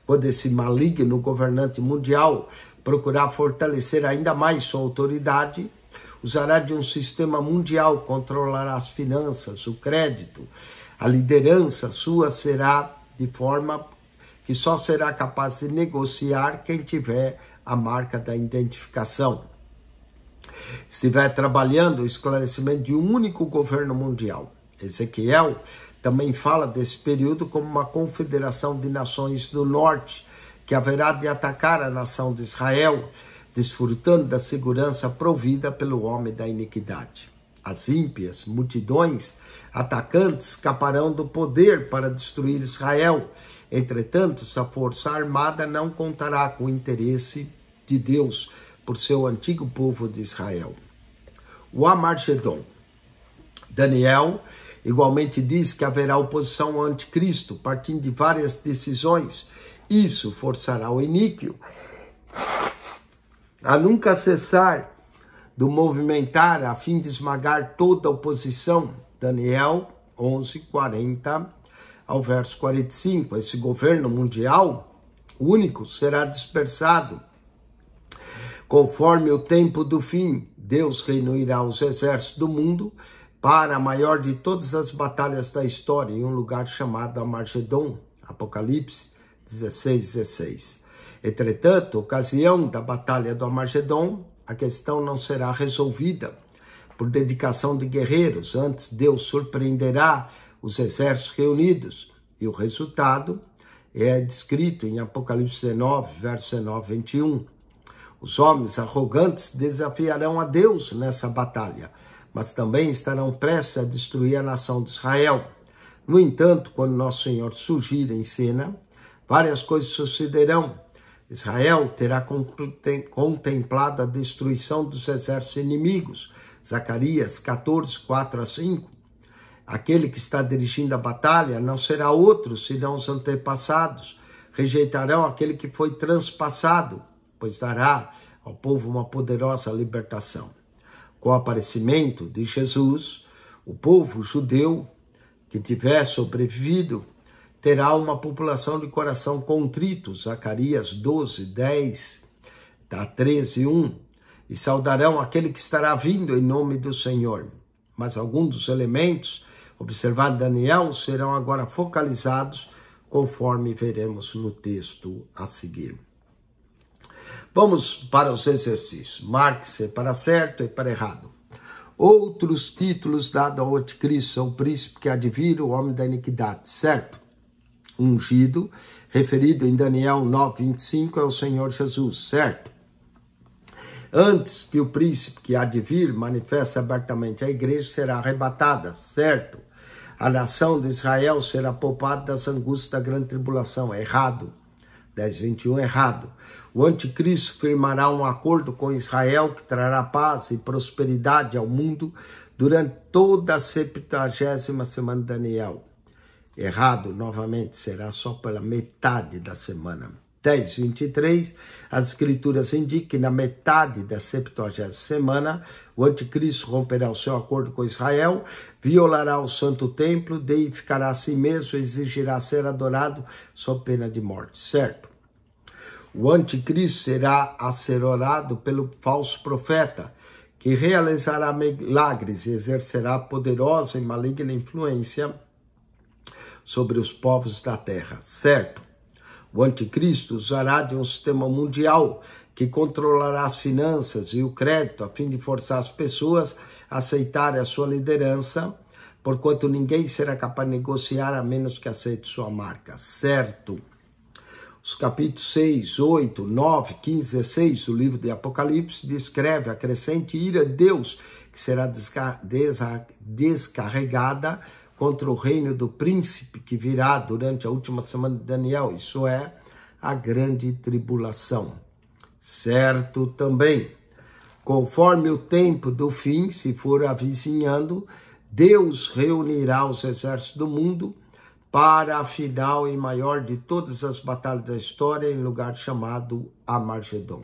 Quando esse maligno governante mundial procurar fortalecer ainda mais sua autoridade, usará de um sistema mundial, controlará as finanças, o crédito, a liderança sua será de forma que só será capaz de negociar quem tiver a marca da identificação. Estiver trabalhando o esclarecimento de um único governo mundial. Ezequiel também fala desse período como uma confederação de nações do norte, que haverá de atacar a nação de Israel, desfrutando da segurança provida pelo homem da iniquidade. As ímpias, multidões, atacantes escaparão do poder para destruir Israel Entretanto, a força armada não contará com o interesse de Deus por seu antigo povo de Israel. O Amargedon. Daniel igualmente diz que haverá oposição ao anticristo, partindo de várias decisões. Isso forçará o iníquo a nunca cessar do movimentar a fim de esmagar toda oposição. Daniel 11, 40 ao verso 45. Esse governo mundial único será dispersado conforme o tempo do fim. Deus reunirá os exércitos do mundo para a maior de todas as batalhas da história em um lugar chamado Armagedon, Apocalipse 16, 16. Entretanto, ocasião da batalha do Armagedon, a questão não será resolvida por dedicação de guerreiros. Antes, Deus surpreenderá os exércitos reunidos. E o resultado é descrito em Apocalipse 19, verso 19, 21. Os homens arrogantes desafiarão a Deus nessa batalha, mas também estarão prestes a destruir a nação de Israel. No entanto, quando Nosso Senhor surgir em cena, várias coisas sucederão. Israel terá contemplado a destruição dos exércitos inimigos. Zacarias 14, 4 a 5. Aquele que está dirigindo a batalha não será outro, senão os antepassados. Rejeitarão aquele que foi transpassado, pois dará ao povo uma poderosa libertação. Com o aparecimento de Jesus, o povo judeu que tiver sobrevivido terá uma população de coração contrito, Zacarias 12, 10 a 13, 1, e saudarão aquele que estará vindo em nome do Senhor. Mas alguns dos elementos observado Daniel serão agora focalizados, conforme veremos no texto a seguir. Vamos para os exercícios. Marque-se para certo e para errado. Outros títulos dados ao anticristo, o príncipe que advira o homem da iniquidade, certo? Ungido, referido em Daniel 9, 25, é o Senhor Jesus, certo? Antes que o príncipe que há de vir manifeste abertamente a igreja, será arrebatada, certo? a nação de Israel será poupada das angústias da grande tribulação. É errado. 10:21 errado. O anticristo firmará um acordo com Israel que trará paz e prosperidade ao mundo durante toda a 70 semana de Daniel. Errado, novamente, será só pela metade da semana. 10, 23, as escrituras indicam que na metade da 70 semana, o anticristo romperá o seu acordo com Israel, violará o santo templo, deificará a si mesmo, exigirá ser adorado sob pena de morte, certo? O anticristo será a ser orado pelo falso profeta, que realizará milagres e exercerá poderosa e maligna influência sobre os povos da terra, certo? O anticristo usará de um sistema mundial que controlará as finanças e o crédito a fim de forçar as pessoas a aceitarem a sua liderança, porquanto ninguém será capaz de negociar a menos que aceite sua marca. Certo. Os capítulos 6, 8, 9, 15, 16 do livro de Apocalipse descreve a crescente ira de Deus que será descarregada contra o reino do príncipe que virá durante a última semana de Daniel, isso é, a grande tribulação. Certo também, conforme o tempo do fim se for avizinhando, Deus reunirá os exércitos do mundo para a final e maior de todas as batalhas da história em lugar chamado Amargedon.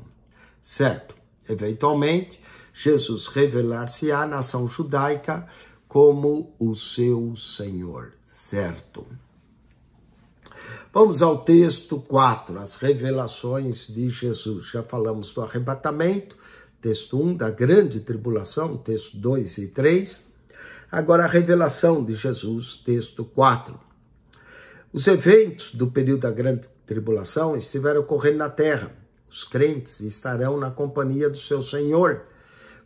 Certo, eventualmente, Jesus revelar-se à nação judaica como o seu Senhor, certo? Vamos ao texto 4, as revelações de Jesus. Já falamos do arrebatamento, texto 1 da grande tribulação, texto 2 e 3. Agora a revelação de Jesus, texto 4. Os eventos do período da grande tribulação estiveram ocorrendo na terra. Os crentes estarão na companhia do seu Senhor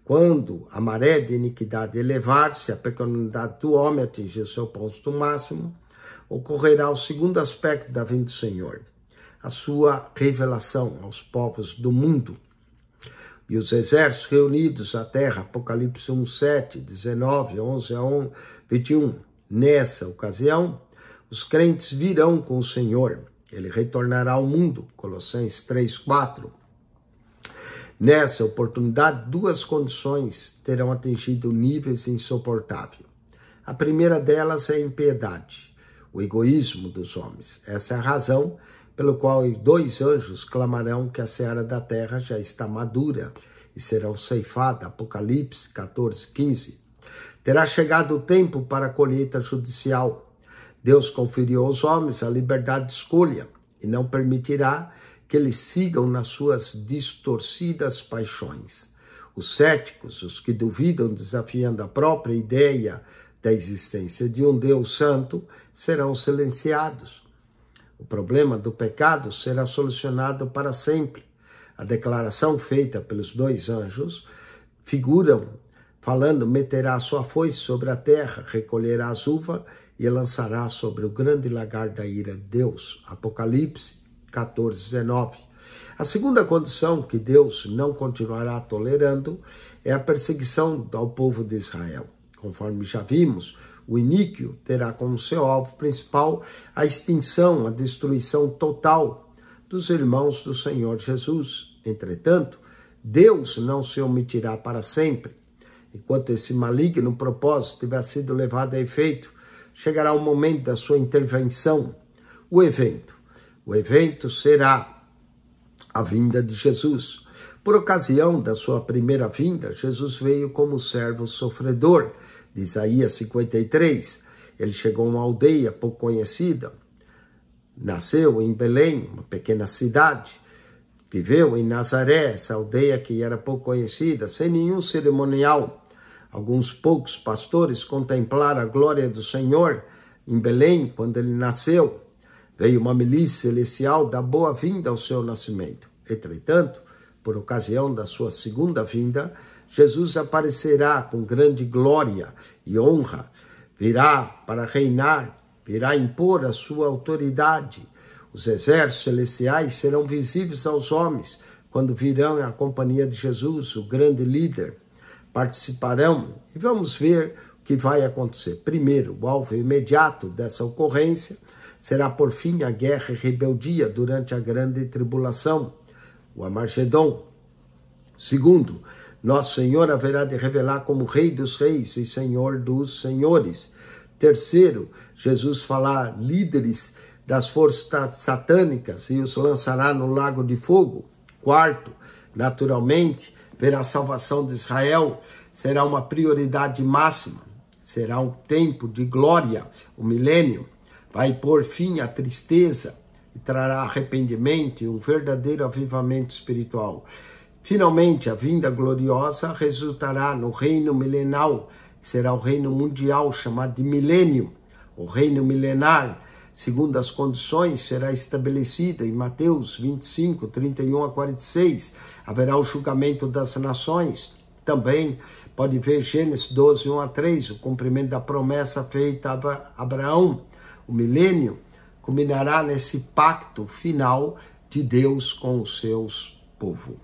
quando a maré de iniquidade elevar-se, a pecaminidade do homem atingir seu ponto máximo, ocorrerá o segundo aspecto da vinda do Senhor, a sua revelação aos povos do mundo. E os exércitos reunidos à terra, Apocalipse 1, 7, 19, 11 a 21. Nessa ocasião, os crentes virão com o Senhor. Ele retornará ao mundo, Colossenses 3, 4. Nessa oportunidade, duas condições terão atingido níveis insuportáveis. A primeira delas é a impiedade, o egoísmo dos homens. Essa é a razão pelo qual dois anjos clamarão que a seara da terra já está madura e serão ceifada. Apocalipse 14, 15. Terá chegado o tempo para a colheita judicial. Deus conferiu aos homens a liberdade de escolha e não permitirá que eles sigam nas suas distorcidas paixões. Os céticos, os que duvidam desafiando a própria ideia da existência de um Deus Santo, serão silenciados. O problema do pecado será solucionado para sempre. A declaração feita pelos dois anjos figuram falando: meterá sua foice sobre a terra, recolherá as uvas e lançará sobre o grande lagar da ira de Deus. Apocalipse 14, 19. A segunda condição que Deus não continuará tolerando é a perseguição ao povo de Israel. Conforme já vimos, o iníquio terá como seu alvo principal a extinção, a destruição total dos irmãos do Senhor Jesus. Entretanto, Deus não se omitirá para sempre. Enquanto esse maligno propósito tiver sido levado a efeito, chegará o momento da sua intervenção. O evento o evento será a vinda de Jesus. Por ocasião da sua primeira vinda, Jesus veio como servo sofredor, de Isaías 53. Ele chegou a uma aldeia pouco conhecida. Nasceu em Belém, uma pequena cidade. Viveu em Nazaré, essa aldeia que era pouco conhecida, sem nenhum cerimonial. Alguns poucos pastores contemplaram a glória do Senhor em Belém quando ele nasceu. Veio uma milícia celestial dar boa-vinda ao seu nascimento. Entretanto, por ocasião da sua segunda vinda, Jesus aparecerá com grande glória e honra, virá para reinar, virá impor a sua autoridade. Os exércitos celestiais serão visíveis aos homens quando virão em companhia de Jesus, o grande líder. Participarão e vamos ver o que vai acontecer. Primeiro, o alvo imediato dessa ocorrência Será por fim a guerra e rebeldia durante a grande tribulação, o Amargedon. Segundo, nosso Senhor haverá de revelar como Rei dos Reis e Senhor dos Senhores. Terceiro, Jesus falará líderes das forças satânicas e os lançará no lago de fogo. Quarto, naturalmente, verá a salvação de Israel, será uma prioridade máxima, será um tempo de glória, o um milênio vai pôr fim à tristeza e trará arrependimento e um verdadeiro avivamento espiritual. Finalmente, a vinda gloriosa resultará no reino milenal, que será o reino mundial chamado de milênio, o reino milenar, segundo as condições, será estabelecida em Mateus 25, 31 a 46. Haverá o julgamento das nações. Também pode ver Gênesis 12, 1 a 3, o cumprimento da promessa feita a Abraão o milênio, culminará nesse pacto final de Deus com o seu povo.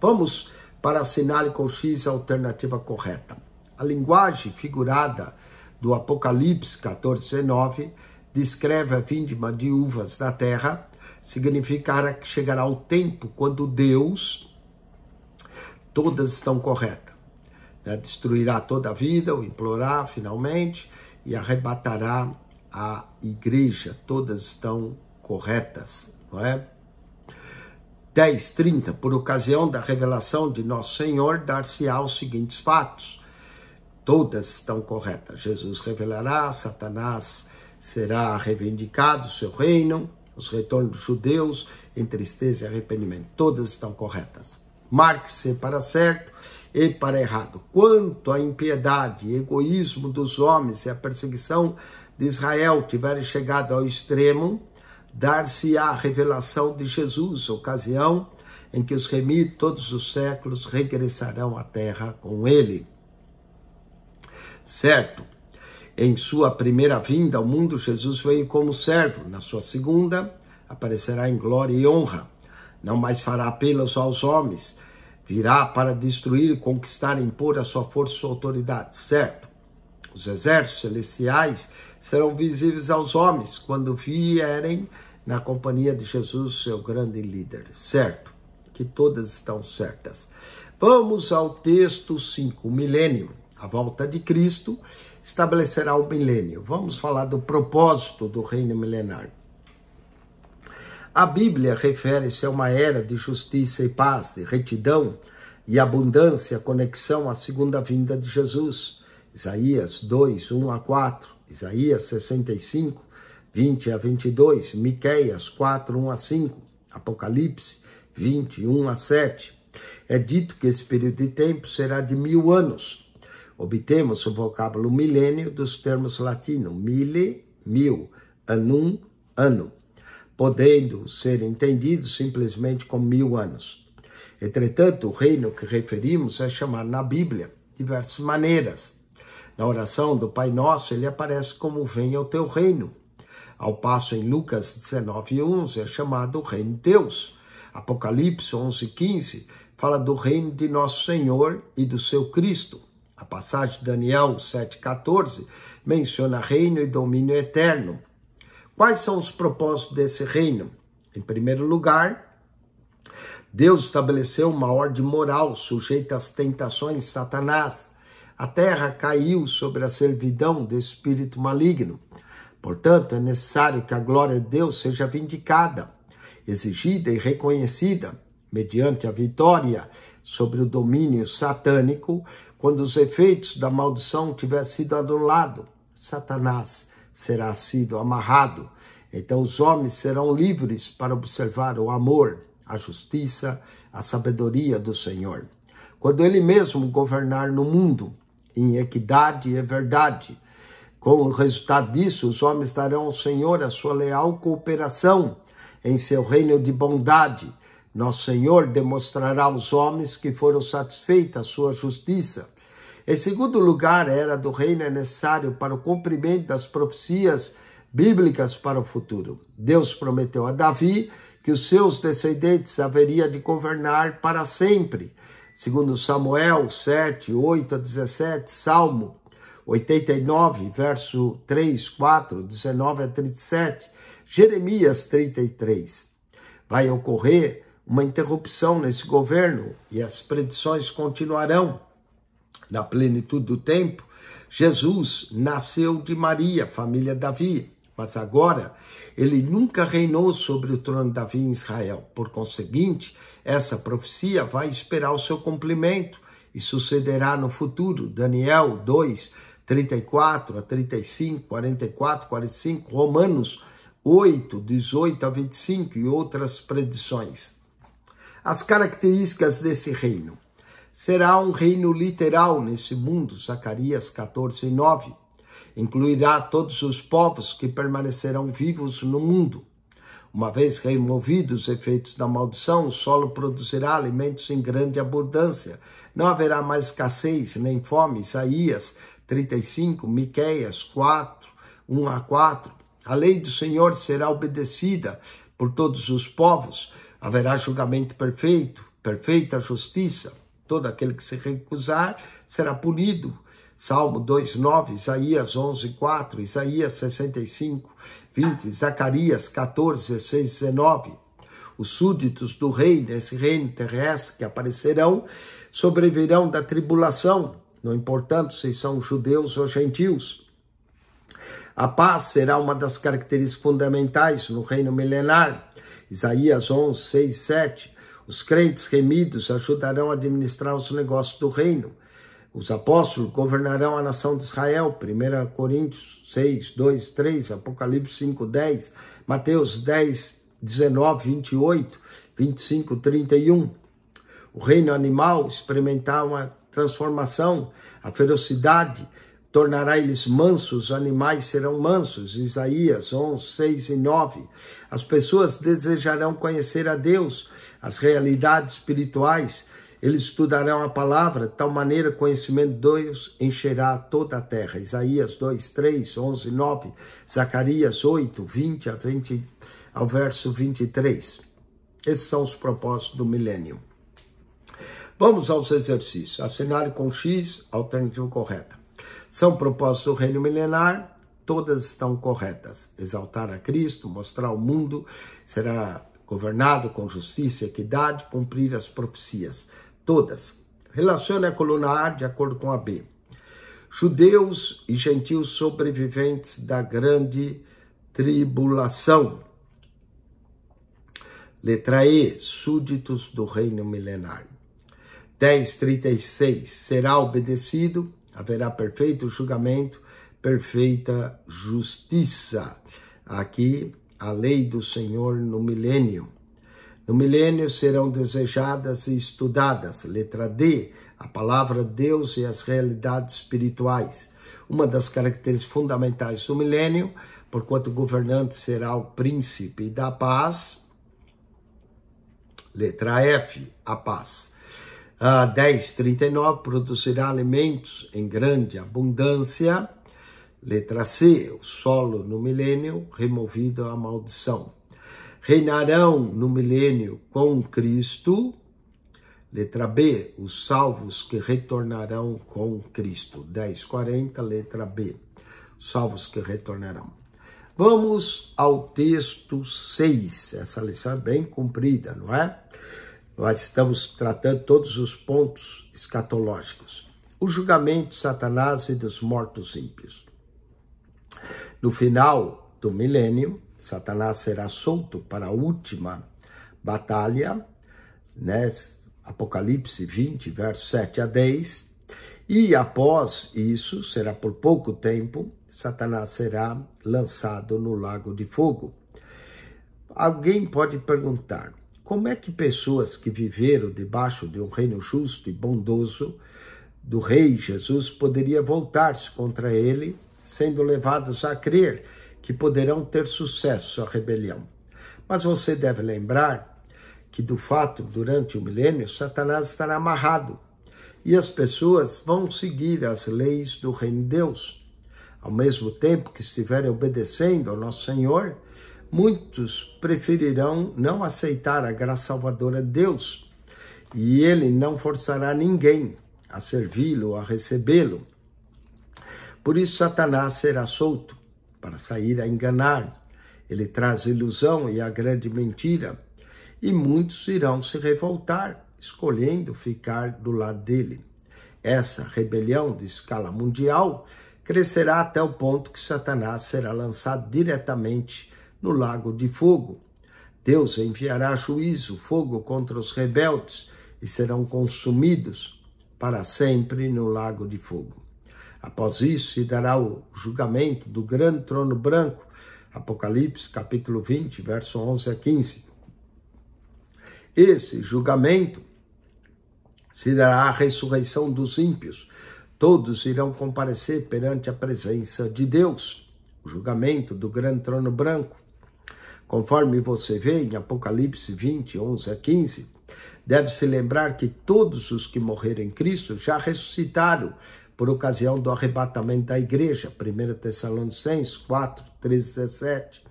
Vamos para a assinale com X a alternativa correta. A linguagem figurada do Apocalipse 19, descreve a vindima de uvas da terra, significará que chegará o tempo quando Deus todas estão corretas. Né? Destruirá toda a vida, o implorar finalmente e arrebatará a igreja, todas estão corretas, não é? 10, 30, por ocasião da revelação de Nosso Senhor, dar-se-á os seguintes fatos. Todas estão corretas. Jesus revelará, Satanás será reivindicado, seu reino, os retornos dos judeus, em tristeza e arrependimento. Todas estão corretas. Marque-se para certo e para errado. Quanto à impiedade, egoísmo dos homens e a perseguição de Israel tiverem chegado ao extremo, dar-se-á a revelação de Jesus, ocasião em que os remidos todos os séculos regressarão à terra com ele. Certo? Em sua primeira vinda ao mundo, Jesus veio como servo. Na sua segunda, aparecerá em glória e honra. Não mais fará apelos aos homens. Virá para destruir, conquistar e impor a sua força e sua autoridade. Certo? Os exércitos celestiais, serão visíveis aos homens quando vierem na companhia de Jesus, seu grande líder. Certo? Que todas estão certas. Vamos ao texto 5, o milênio. A volta de Cristo estabelecerá o milênio. Vamos falar do propósito do reino milenar. A Bíblia refere-se a uma era de justiça e paz, de retidão e abundância, conexão à segunda vinda de Jesus. Isaías 2, 1 a 4, Isaías 65, 20 a 22, Miquéias 4, 1 a 5, Apocalipse 20, 1 a 7. É dito que esse período de tempo será de mil anos. Obtemos o vocábulo milênio dos termos latinos mille, mil, anum, ano, podendo ser entendido simplesmente como mil anos. Entretanto, o reino que referimos é chamado na Bíblia de diversas maneiras na oração do Pai Nosso, ele aparece como venha o teu reino. Ao passo em Lucas 19:11 é chamado o reino de Deus. Apocalipse 11:15 fala do reino de nosso Senhor e do seu Cristo. A passagem de Daniel 7:14 menciona reino e domínio eterno. Quais são os propósitos desse reino? Em primeiro lugar, Deus estabeleceu uma ordem moral sujeita às tentações de Satanás a terra caiu sobre a servidão do espírito maligno. Portanto, é necessário que a glória de Deus seja vindicada, exigida e reconhecida mediante a vitória sobre o domínio satânico, quando os efeitos da maldição tiver sido anulado, Satanás será sido amarrado. Então os homens serão livres para observar o amor, a justiça, a sabedoria do Senhor. Quando ele mesmo governar no mundo, em equidade e é verdade. Com o resultado disso, os homens darão ao Senhor a sua leal cooperação em seu reino de bondade. Nosso Senhor demonstrará aos homens que foram satisfeitas a sua justiça. Em segundo lugar, a era do reino é necessário para o cumprimento das profecias bíblicas para o futuro. Deus prometeu a Davi que os seus descendentes haveria de governar para sempre segundo Samuel 7, 8 a 17, Salmo 89, verso 3, 4, 19 a 37, Jeremias 33. Vai ocorrer uma interrupção nesse governo e as predições continuarão na plenitude do tempo. Jesus nasceu de Maria, família Davi. Mas agora, ele nunca reinou sobre o trono de Davi em Israel. Por conseguinte, essa profecia vai esperar o seu cumprimento e sucederá no futuro. Daniel 2, 34 a 35, 44, 45, Romanos 8, 18 a 25 e outras predições. As características desse reino. Será um reino literal nesse mundo, Zacarias 14, 9 incluirá todos os povos que permanecerão vivos no mundo. Uma vez removidos os efeitos da maldição, o solo produzirá alimentos em grande abundância. Não haverá mais escassez, nem fome. Isaías 35, Miqueias 4, 1 a 4. A lei do Senhor será obedecida por todos os povos. Haverá julgamento perfeito, perfeita justiça. Todo aquele que se recusar será punido Salmo 2,9, Isaías 11,4, Isaías 65, 20, Zacarias 14, 16, 19. Os súditos do rei, desse reino terrestre que aparecerão, sobrevirão da tribulação, não importando se são judeus ou gentios. A paz será uma das características fundamentais no reino milenar. Isaías 11, 6, 7. Os crentes remidos ajudarão a administrar os negócios do reino. Os apóstolos governarão a nação de Israel, 1 Coríntios 6, 2, 3, Apocalipse 5, 10, Mateus 10, 19, 28, 25, 31. O reino animal experimentará uma transformação, a ferocidade tornará eles mansos, os animais serão mansos. Isaías 11, 6 e 9. As pessoas desejarão conhecer a Deus, as realidades espirituais eles estudarão a palavra, de tal maneira o conhecimento de Deus encherá toda a terra. Isaías 2, 3, 11, 9, Zacarias 8, 20 a 20, ao verso 23. Esses são os propósitos do milênio. Vamos aos exercícios. Assinale com X, alternativa correta. São propósitos do reino milenar, todas estão corretas. Exaltar a Cristo, mostrar ao mundo, será governado com justiça e equidade, cumprir as profecias todas. Relacione a coluna A de acordo com a B. Judeus e gentios sobreviventes da grande tribulação. Letra E, súditos do reino milenar. 10:36 Será obedecido, haverá perfeito julgamento, perfeita justiça. Aqui, a lei do Senhor no milênio. No milênio serão desejadas e estudadas, letra D, a palavra Deus e as realidades espirituais. Uma das características fundamentais do milênio, porquanto o governante será o príncipe da paz, letra F, a paz. Ah, 10, 39, produzirá alimentos em grande abundância. Letra C, o solo no milênio, removido a maldição reinarão no milênio com Cristo. Letra B, os salvos que retornarão com Cristo. 1040, letra B, salvos que retornarão. Vamos ao texto 6. Essa lição é bem comprida, não é? Nós estamos tratando todos os pontos escatológicos. O julgamento de Satanás e dos mortos ímpios. No final do milênio, Satanás será solto para a última batalha, né? Apocalipse 20, verso 7 a 10. E após isso, será por pouco tempo, Satanás será lançado no lago de fogo. Alguém pode perguntar: como é que pessoas que viveram debaixo de um reino justo e bondoso do rei Jesus poderiam voltar-se contra ele, sendo levados a crer? que poderão ter sucesso a rebelião. Mas você deve lembrar que, do fato, durante o milênio, Satanás estará amarrado e as pessoas vão seguir as leis do Reino de Deus. Ao mesmo tempo que estiverem obedecendo ao nosso Senhor, muitos preferirão não aceitar a graça salvadora de Deus e ele não forçará ninguém a servi-lo, a recebê-lo. Por isso, Satanás será solto para sair a enganar. Ele traz ilusão e a grande mentira. E muitos irão se revoltar, escolhendo ficar do lado dele. Essa rebelião de escala mundial crescerá até o ponto que Satanás será lançado diretamente no lago de fogo. Deus enviará juízo, fogo contra os rebeldes e serão consumidos para sempre no lago de fogo. Após isso, se dará o julgamento do grande trono branco. Apocalipse, capítulo 20, verso 11 a 15. Esse julgamento se dará à ressurreição dos ímpios. Todos irão comparecer perante a presença de Deus. O julgamento do grande trono branco. Conforme você vê em Apocalipse 20, 11 a 15, deve-se lembrar que todos os que morreram em Cristo já ressuscitaram por ocasião do arrebatamento da igreja, 1 Tessalonicenses 4, 13, 17.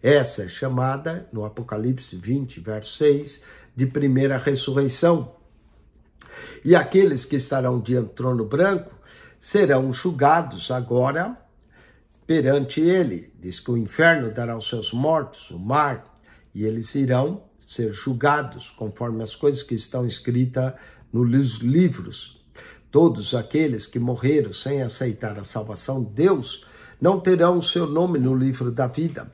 Essa é chamada, no Apocalipse 20, verso 6, de primeira ressurreição. E aqueles que estarão diante do trono branco serão julgados agora perante ele. Diz que o inferno dará aos seus mortos, o mar, e eles irão ser julgados conforme as coisas que estão escritas nos livros Todos aqueles que morreram sem aceitar a salvação de Deus não terão o seu nome no livro da vida.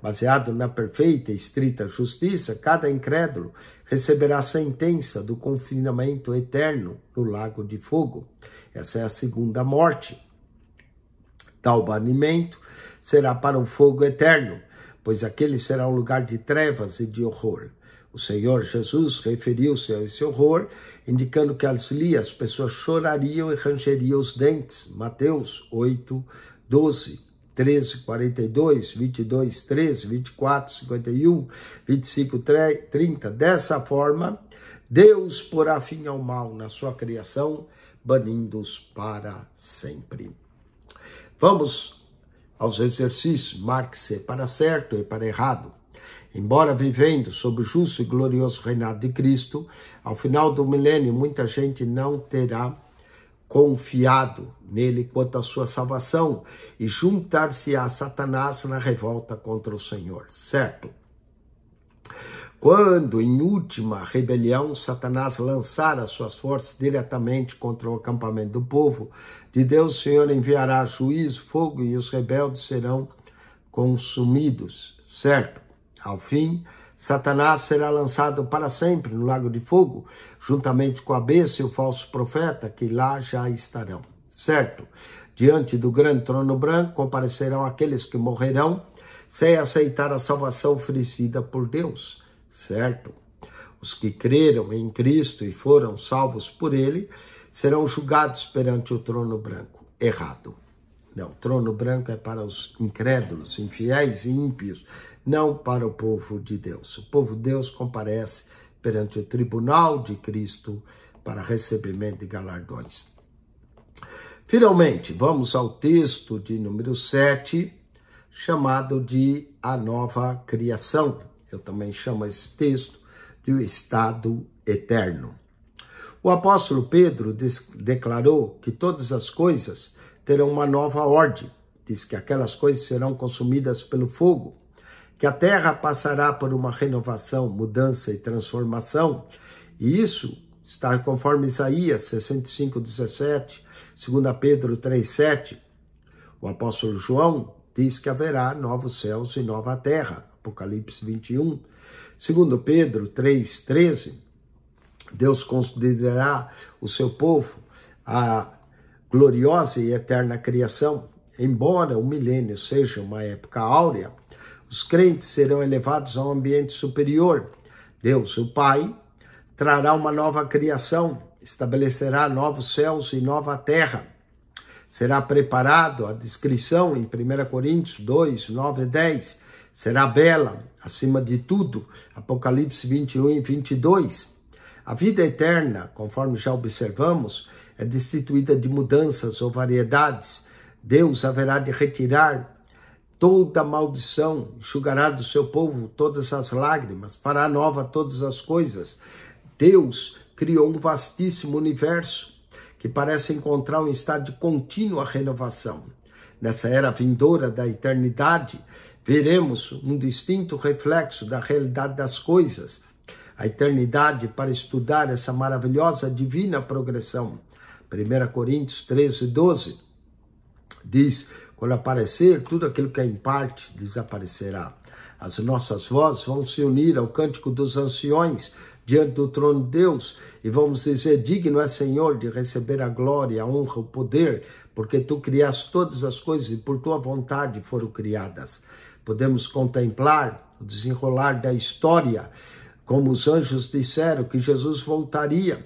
Baseado na perfeita e estrita justiça, cada incrédulo receberá a sentença do confinamento eterno no lago de fogo. Essa é a segunda morte. Tal banimento será para o fogo eterno, pois aquele será um lugar de trevas e de horror. O Senhor Jesus referiu-se a esse horror, indicando que ali as pessoas chorariam e rangeriam os dentes. Mateus 8, 12. 13, 42, 22, 13, 24, 51, 25, 30. Dessa forma, Deus porá fim ao mal na sua criação, banindo-os para sempre. Vamos aos exercícios. Marque-se para certo e para errado. Embora vivendo sob o justo e glorioso reinado de Cristo, ao final do milênio muita gente não terá confiado nele quanto à sua salvação e juntar-se a Satanás na revolta contra o Senhor, certo? Quando, em última rebelião, Satanás lançar as suas forças diretamente contra o acampamento do povo de Deus, o Senhor enviará juízo, fogo e os rebeldes serão consumidos, certo? Ao fim, Satanás será lançado para sempre no lago de fogo, juntamente com a besta e o falso profeta, que lá já estarão. Certo, diante do grande trono branco comparecerão aqueles que morrerão sem aceitar a salvação oferecida por Deus. Certo, os que creram em Cristo e foram salvos por ele serão julgados perante o trono branco. Errado. Não, o trono branco é para os incrédulos, infiéis e ímpios não para o povo de Deus. O povo de Deus comparece perante o tribunal de Cristo para recebimento de galardões. Finalmente, vamos ao texto de número 7, chamado de A Nova Criação. Eu também chamo esse texto de O Estado Eterno. O apóstolo Pedro declarou que todas as coisas terão uma nova ordem. Diz que aquelas coisas serão consumidas pelo fogo que a terra passará por uma renovação, mudança e transformação. E isso está conforme Isaías 65, 17, 2 Pedro 3, 7. O apóstolo João diz que haverá novos céus e nova terra, Apocalipse 21. Segundo Pedro 3, 13, Deus concederá o seu povo a gloriosa e eterna criação, embora o milênio seja uma época áurea, os crentes serão elevados a um ambiente superior. Deus, o Pai, trará uma nova criação, estabelecerá novos céus e nova terra. Será preparado a descrição em 1 Coríntios 2, 9 e 10. Será bela, acima de tudo, Apocalipse 21 e 22. A vida eterna, conforme já observamos, é destituída de mudanças ou variedades. Deus haverá de retirar toda maldição, enxugará do seu povo todas as lágrimas, fará nova todas as coisas. Deus criou um vastíssimo universo que parece encontrar um estado de contínua renovação. Nessa era vindoura da eternidade, veremos um distinto reflexo da realidade das coisas. A eternidade para estudar essa maravilhosa divina progressão. 1 Coríntios 13, 12 diz: quando aparecer, tudo aquilo que é em parte desaparecerá. As nossas vozes vão se unir ao cântico dos anciões diante do trono de Deus e vamos dizer: Digno é Senhor de receber a glória, a honra, o poder, porque tu criaste todas as coisas e por tua vontade foram criadas. Podemos contemplar o desenrolar da história, como os anjos disseram que Jesus voltaria.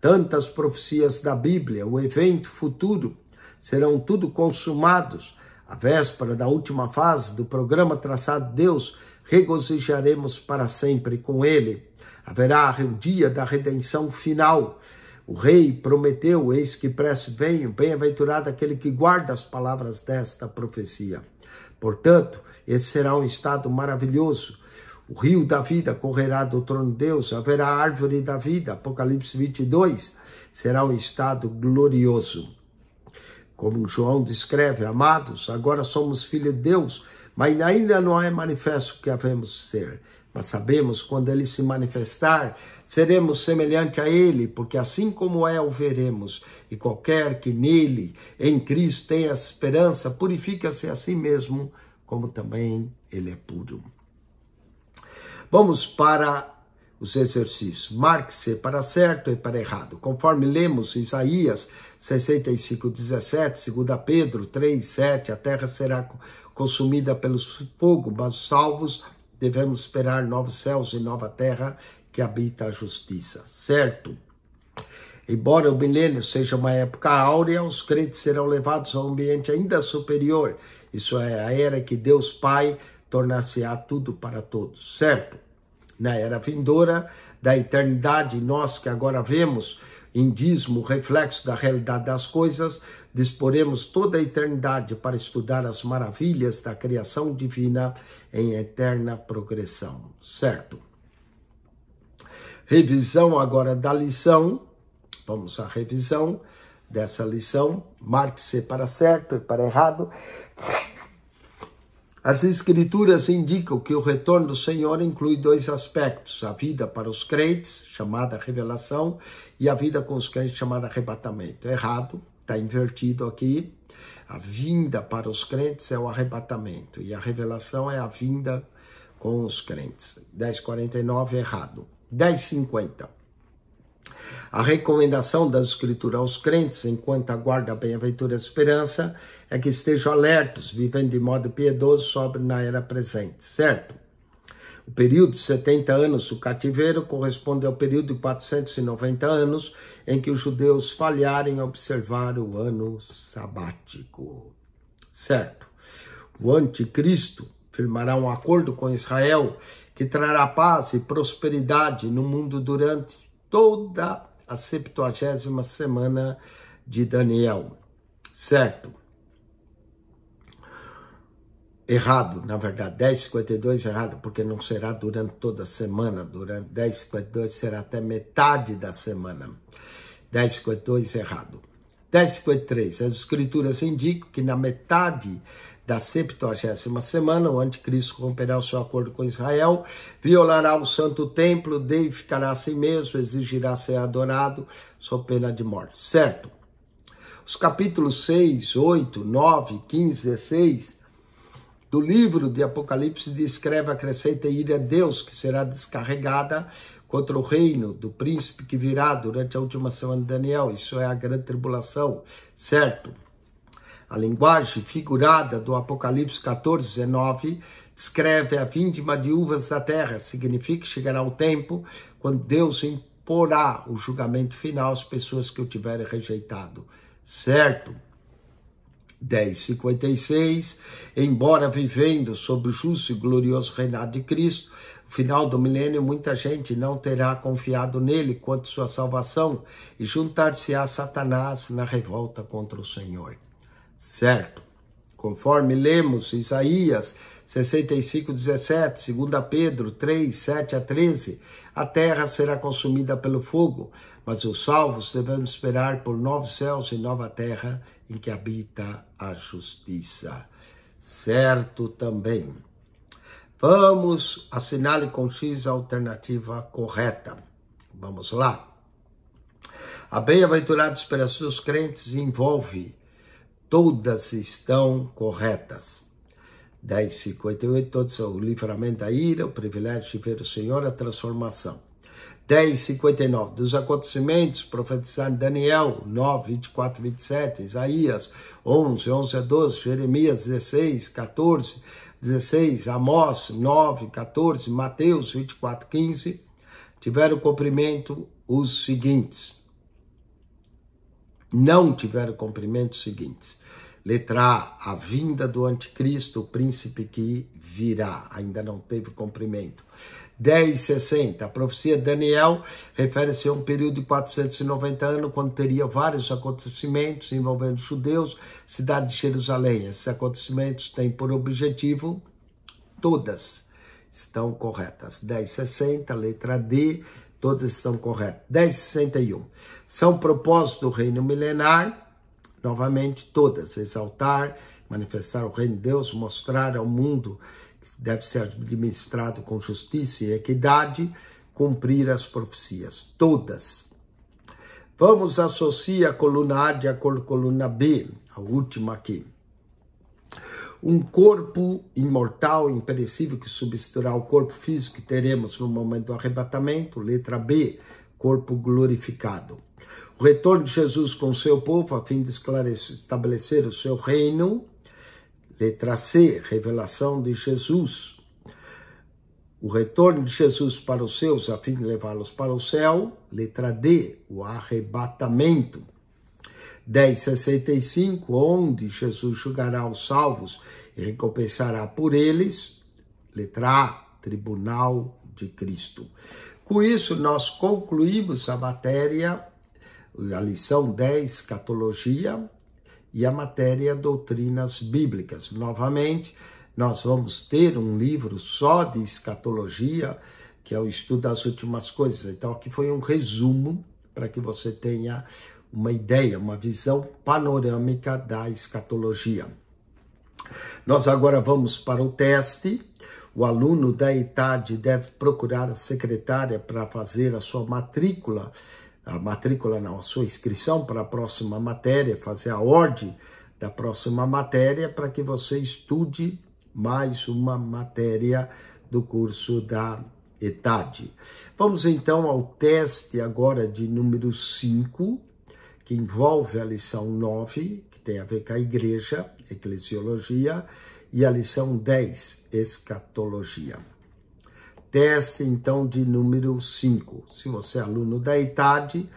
Tantas profecias da Bíblia, o evento futuro serão tudo consumados. A véspera da última fase do programa traçado Deus, regozijaremos para sempre com ele. Haverá o dia da redenção final. O rei prometeu, eis que prece venho, bem-aventurado aquele que guarda as palavras desta profecia. Portanto, esse será um estado maravilhoso. O rio da vida correrá do trono de Deus, haverá a árvore da vida, Apocalipse 22, será um estado glorioso. Como João descreve, amados, agora somos filhos de Deus, mas ainda não é manifesto o que havemos ser. Mas sabemos, quando ele se manifestar, seremos semelhante a ele, porque assim como é, o veremos. E qualquer que nele, em Cristo, tenha esperança, purifica-se a si mesmo, como também ele é puro. Vamos para os exercícios. Marque-se para certo e para errado. Conforme lemos Isaías 65:17, 2 Pedro 3:7, a terra será consumida pelo fogo, mas salvos devemos esperar novos céus e nova terra que habita a justiça. Certo? Embora o milênio seja uma época áurea, os crentes serão levados a um ambiente ainda superior. Isso é a era que Deus Pai tornar-se-á tudo para todos, certo? Na era vindoura da eternidade, nós que agora vemos, Indismo, reflexo da realidade das coisas, disporemos toda a eternidade para estudar as maravilhas da criação divina em eterna progressão. Certo? Revisão agora da lição. Vamos à revisão dessa lição. Marque-se para certo e para errado. As Escrituras indicam que o retorno do Senhor inclui dois aspectos: a vida para os crentes, chamada revelação, e a vida com os crentes, chamada arrebatamento. Errado, está invertido aqui. A vinda para os crentes é o arrebatamento, e a revelação é a vinda com os crentes. 10,49 errado. 10,50. A recomendação das Escrituras aos crentes, enquanto aguarda a bem-aventura e esperança, é que estejam alertos, vivendo de modo piedoso, sobre na era presente, certo? O período de 70 anos do cativeiro corresponde ao período de 490 anos em que os judeus falharam em observar o ano sabático. Certo? O anticristo firmará um acordo com Israel que trará paz e prosperidade no mundo durante toda a 70 semana de Daniel. Certo? errado, na verdade, 10,52 errado, porque não será durante toda a semana, durante 10,52 será até metade da semana. 10,52 errado. 10,53, as escrituras indicam que na metade da 70 semana, o anticristo romperá o seu acordo com Israel, violará o santo templo, deificará a si mesmo, exigirá ser adorado, sob pena de morte. Certo. Os capítulos 6, 8, 9, 15, 16 do livro de Apocalipse descreve a crescente ira de Deus que será descarregada contra o reino do príncipe que virá durante a última semana de Daniel. Isso é a grande tribulação, certo? A linguagem figurada do Apocalipse 14, 19 descreve a vinda de uvas da terra. Significa que chegará o tempo quando Deus imporá o julgamento final às pessoas que o tiverem rejeitado, certo? 10,56, embora vivendo sob o justo e glorioso reinado de Cristo, no final do milênio muita gente não terá confiado nele quanto sua salvação e juntar-se-á Satanás na revolta contra o Senhor. Certo? Conforme lemos Isaías 65:17, 2 Pedro 3:7 a 13, a terra será consumida pelo fogo, mas os salvos devemos esperar por novos céus e nova terra em que habita a justiça. Certo também. Vamos, assinale com X a alternativa correta. Vamos lá. A bem-aventurada esperança dos crentes envolve, todas estão corretas. 10,58, todos são o livramento da ira, o privilégio de ver o Senhor, a transformação. 10, 59. Dos acontecimentos profetizados em Daniel 9, 24, 27, Isaías 11, 11 a 12, Jeremias 16, 14, 16, Amós 9, 14, Mateus 24, 15, tiveram cumprimento os seguintes. Não tiveram cumprimento os seguintes. Letra A, a vinda do anticristo, o príncipe que virá, ainda não teve cumprimento. 10,60. A profecia de Daniel refere-se a um período de 490 anos, quando teria vários acontecimentos envolvendo judeus, cidade de Jerusalém. Esses acontecimentos têm por objetivo todas estão corretas. 10,60, letra D, todas estão corretas. 10,61. São propósitos do reino milenar, novamente todas, exaltar, manifestar o reino de Deus, mostrar ao mundo deve ser administrado com justiça e equidade, cumprir as profecias, todas. Vamos associar a coluna A de a coluna B, a última aqui. Um corpo imortal, imperecível, que substituirá o corpo físico que teremos no momento do arrebatamento, letra B, corpo glorificado. O retorno de Jesus com seu povo, a fim de estabelecer o seu reino, Letra C, revelação de Jesus. O retorno de Jesus para os seus, a fim de levá-los para o céu. Letra D, o arrebatamento. 10,65, onde Jesus julgará os salvos e recompensará por eles. Letra A, Tribunal de Cristo. Com isso, nós concluímos a matéria, a lição 10, Catologia, e a matéria Doutrinas Bíblicas. Novamente, nós vamos ter um livro só de escatologia, que é o estudo das últimas coisas. Então, aqui foi um resumo para que você tenha uma ideia, uma visão panorâmica da escatologia. Nós agora vamos para o teste. O aluno da idade deve procurar a secretária para fazer a sua matrícula a matrícula não, a sua inscrição para a próxima matéria, fazer a ordem da próxima matéria para que você estude mais uma matéria do curso da etade. Vamos então ao teste agora de número 5, que envolve a lição 9, que tem a ver com a igreja, eclesiologia, e a lição 10, escatologia teste então de número 5. Se você é aluno da ITAD,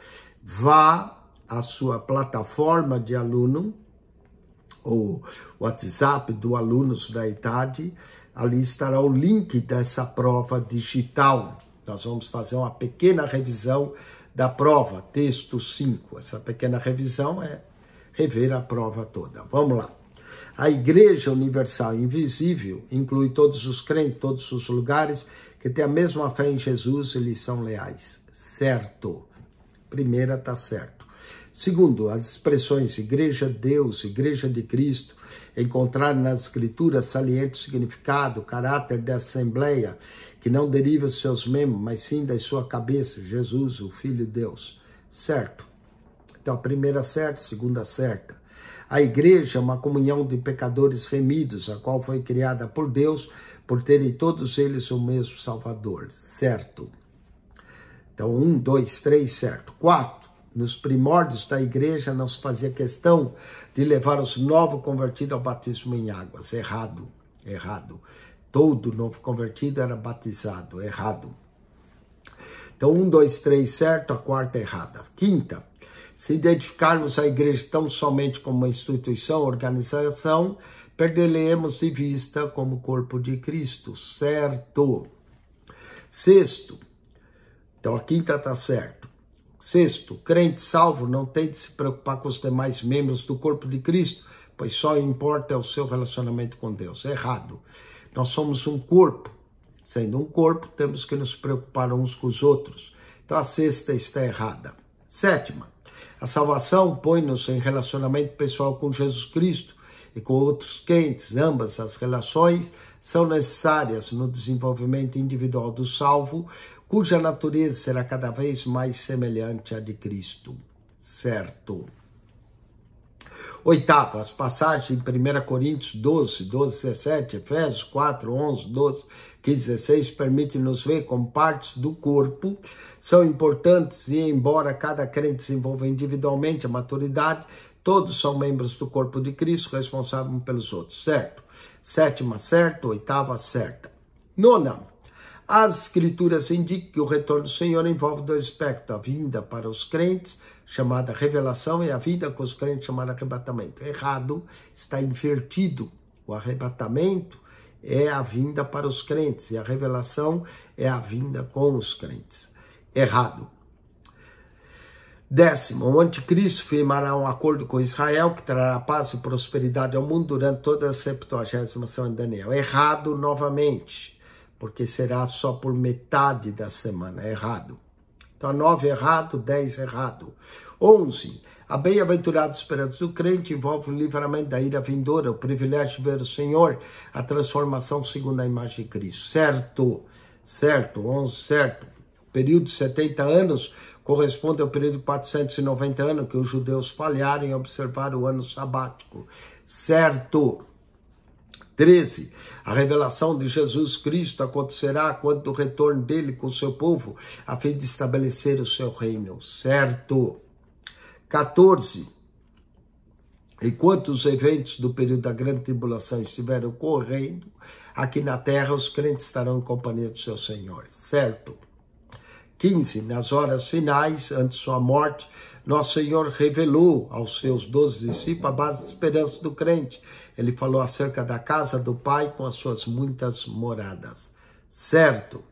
vá à sua plataforma de aluno, ou WhatsApp do alunos da ITAD, ali estará o link dessa prova digital. Nós vamos fazer uma pequena revisão da prova, texto 5. Essa pequena revisão é rever a prova toda. Vamos lá. A Igreja Universal Invisível inclui todos os crentes, todos os lugares que têm a mesma fé em Jesus e são leais. Certo. Primeira, está certo. Segundo, as expressões Igreja Deus, Igreja de Cristo, encontradas nas Escrituras, saliente o significado, o caráter da Assembleia, que não deriva dos seus membros, mas sim da sua cabeça, Jesus, o Filho de Deus. Certo. Então, a primeira certa, a segunda certa. A igreja é uma comunhão de pecadores remidos, a qual foi criada por Deus por terem todos eles o mesmo Salvador, certo? Então, um, dois, três, certo. Quatro, nos primórdios da igreja não se fazia questão de levar os novos convertidos ao batismo em águas, errado, errado. Todo novo convertido era batizado, errado. Então, um, dois, três, certo, a quarta errada. Quinta, se identificarmos a igreja tão somente como uma instituição, organização, perderemos de vista como corpo de Cristo, certo? Sexto, então a quinta está certo. Sexto, crente salvo não tem de se preocupar com os demais membros do corpo de Cristo, pois só importa é o seu relacionamento com Deus. Errado. Nós somos um corpo. Sendo um corpo, temos que nos preocupar uns com os outros. Então a sexta está errada. Sétima, a salvação põe-nos em relacionamento pessoal com Jesus Cristo, e com outros crentes. Ambas as relações são necessárias no desenvolvimento individual do salvo, cuja natureza será cada vez mais semelhante à de Cristo. Certo. Oitavo, as passagens em 1 Coríntios 12, 12, 17, Efésios 4, 11, 12, 15, 16 permitem-nos ver como partes do corpo são importantes e, embora cada crente desenvolva individualmente a maturidade, Todos são membros do corpo de Cristo, responsável pelos outros, certo? Sétima, certo. Oitava, certa. Nona. As escrituras indicam que o retorno do Senhor envolve dois aspectos: a vinda para os crentes, chamada revelação, e a vida com os crentes, chamada arrebatamento. Errado, está invertido. O arrebatamento é a vinda para os crentes e a revelação é a vinda com os crentes. Errado. Décimo, o anticristo firmará um acordo com Israel que trará paz e prosperidade ao mundo durante toda a 70 semana de Daniel. Errado novamente, porque será só por metade da semana. Errado. Então, 9 errado, 10 errado. 11. A bem-aventurada esperança do crente envolve o livramento da ira vindoura, o privilégio de ver o Senhor, a transformação segundo a imagem de Cristo. Certo, certo, 11, certo. Período de 70 anos corresponde ao período de 490 anos que os judeus falharam em observar o ano sabático. Certo. 13. A revelação de Jesus Cristo acontecerá quando o retorno dele com seu povo, a fim de estabelecer o seu reino. Certo. 14. Enquanto os eventos do período da grande tribulação estiverem ocorrendo, aqui na terra os crentes estarão em companhia do seu Senhor. Certo. 15, nas horas finais, antes sua morte, Nosso Senhor revelou aos seus doze discípulos a base de esperança do crente. Ele falou acerca da casa do Pai com as suas muitas moradas. Certo.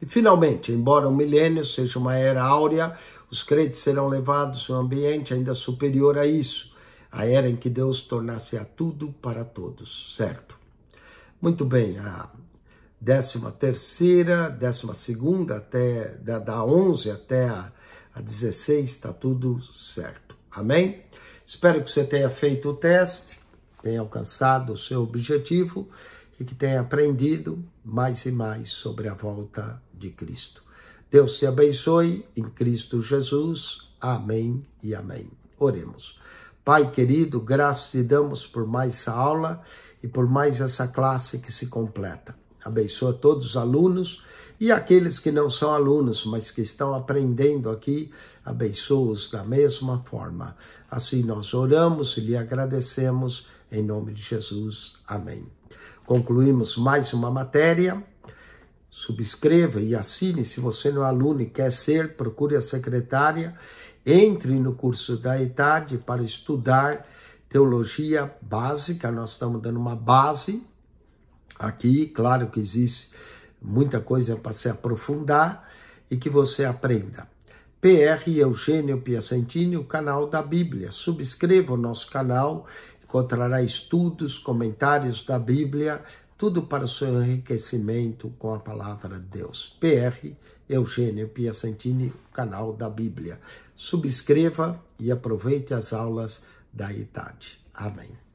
E finalmente, embora o milênio seja uma era áurea, os crentes serão levados a um ambiente ainda superior a isso, a era em que Deus tornasse a tudo para todos, certo? Muito bem, a décima terceira, décima segunda, até, da, da 11 até a, a 16, está tudo certo. Amém? Espero que você tenha feito o teste, tenha alcançado o seu objetivo e que tenha aprendido mais e mais sobre a volta de Cristo. Deus te abençoe em Cristo Jesus. Amém e amém. Oremos. Pai querido, graças te damos por mais essa aula e por mais essa classe que se completa abençoa todos os alunos e aqueles que não são alunos, mas que estão aprendendo aqui, abençoa-os da mesma forma. Assim nós oramos e lhe agradecemos, em nome de Jesus. Amém. Concluímos mais uma matéria. Subscreva e assine. Se você não é aluno e quer ser, procure a secretária. Entre no curso da ETAD para estudar teologia básica. Nós estamos dando uma base Aqui, claro que existe muita coisa para se aprofundar e que você aprenda. PR Eugênio Piacentini, o canal da Bíblia. Subscreva o nosso canal, encontrará estudos, comentários da Bíblia, tudo para o seu enriquecimento com a palavra de Deus. PR Eugênio Piacentini, o canal da Bíblia. Subscreva e aproveite as aulas da idade. Amém.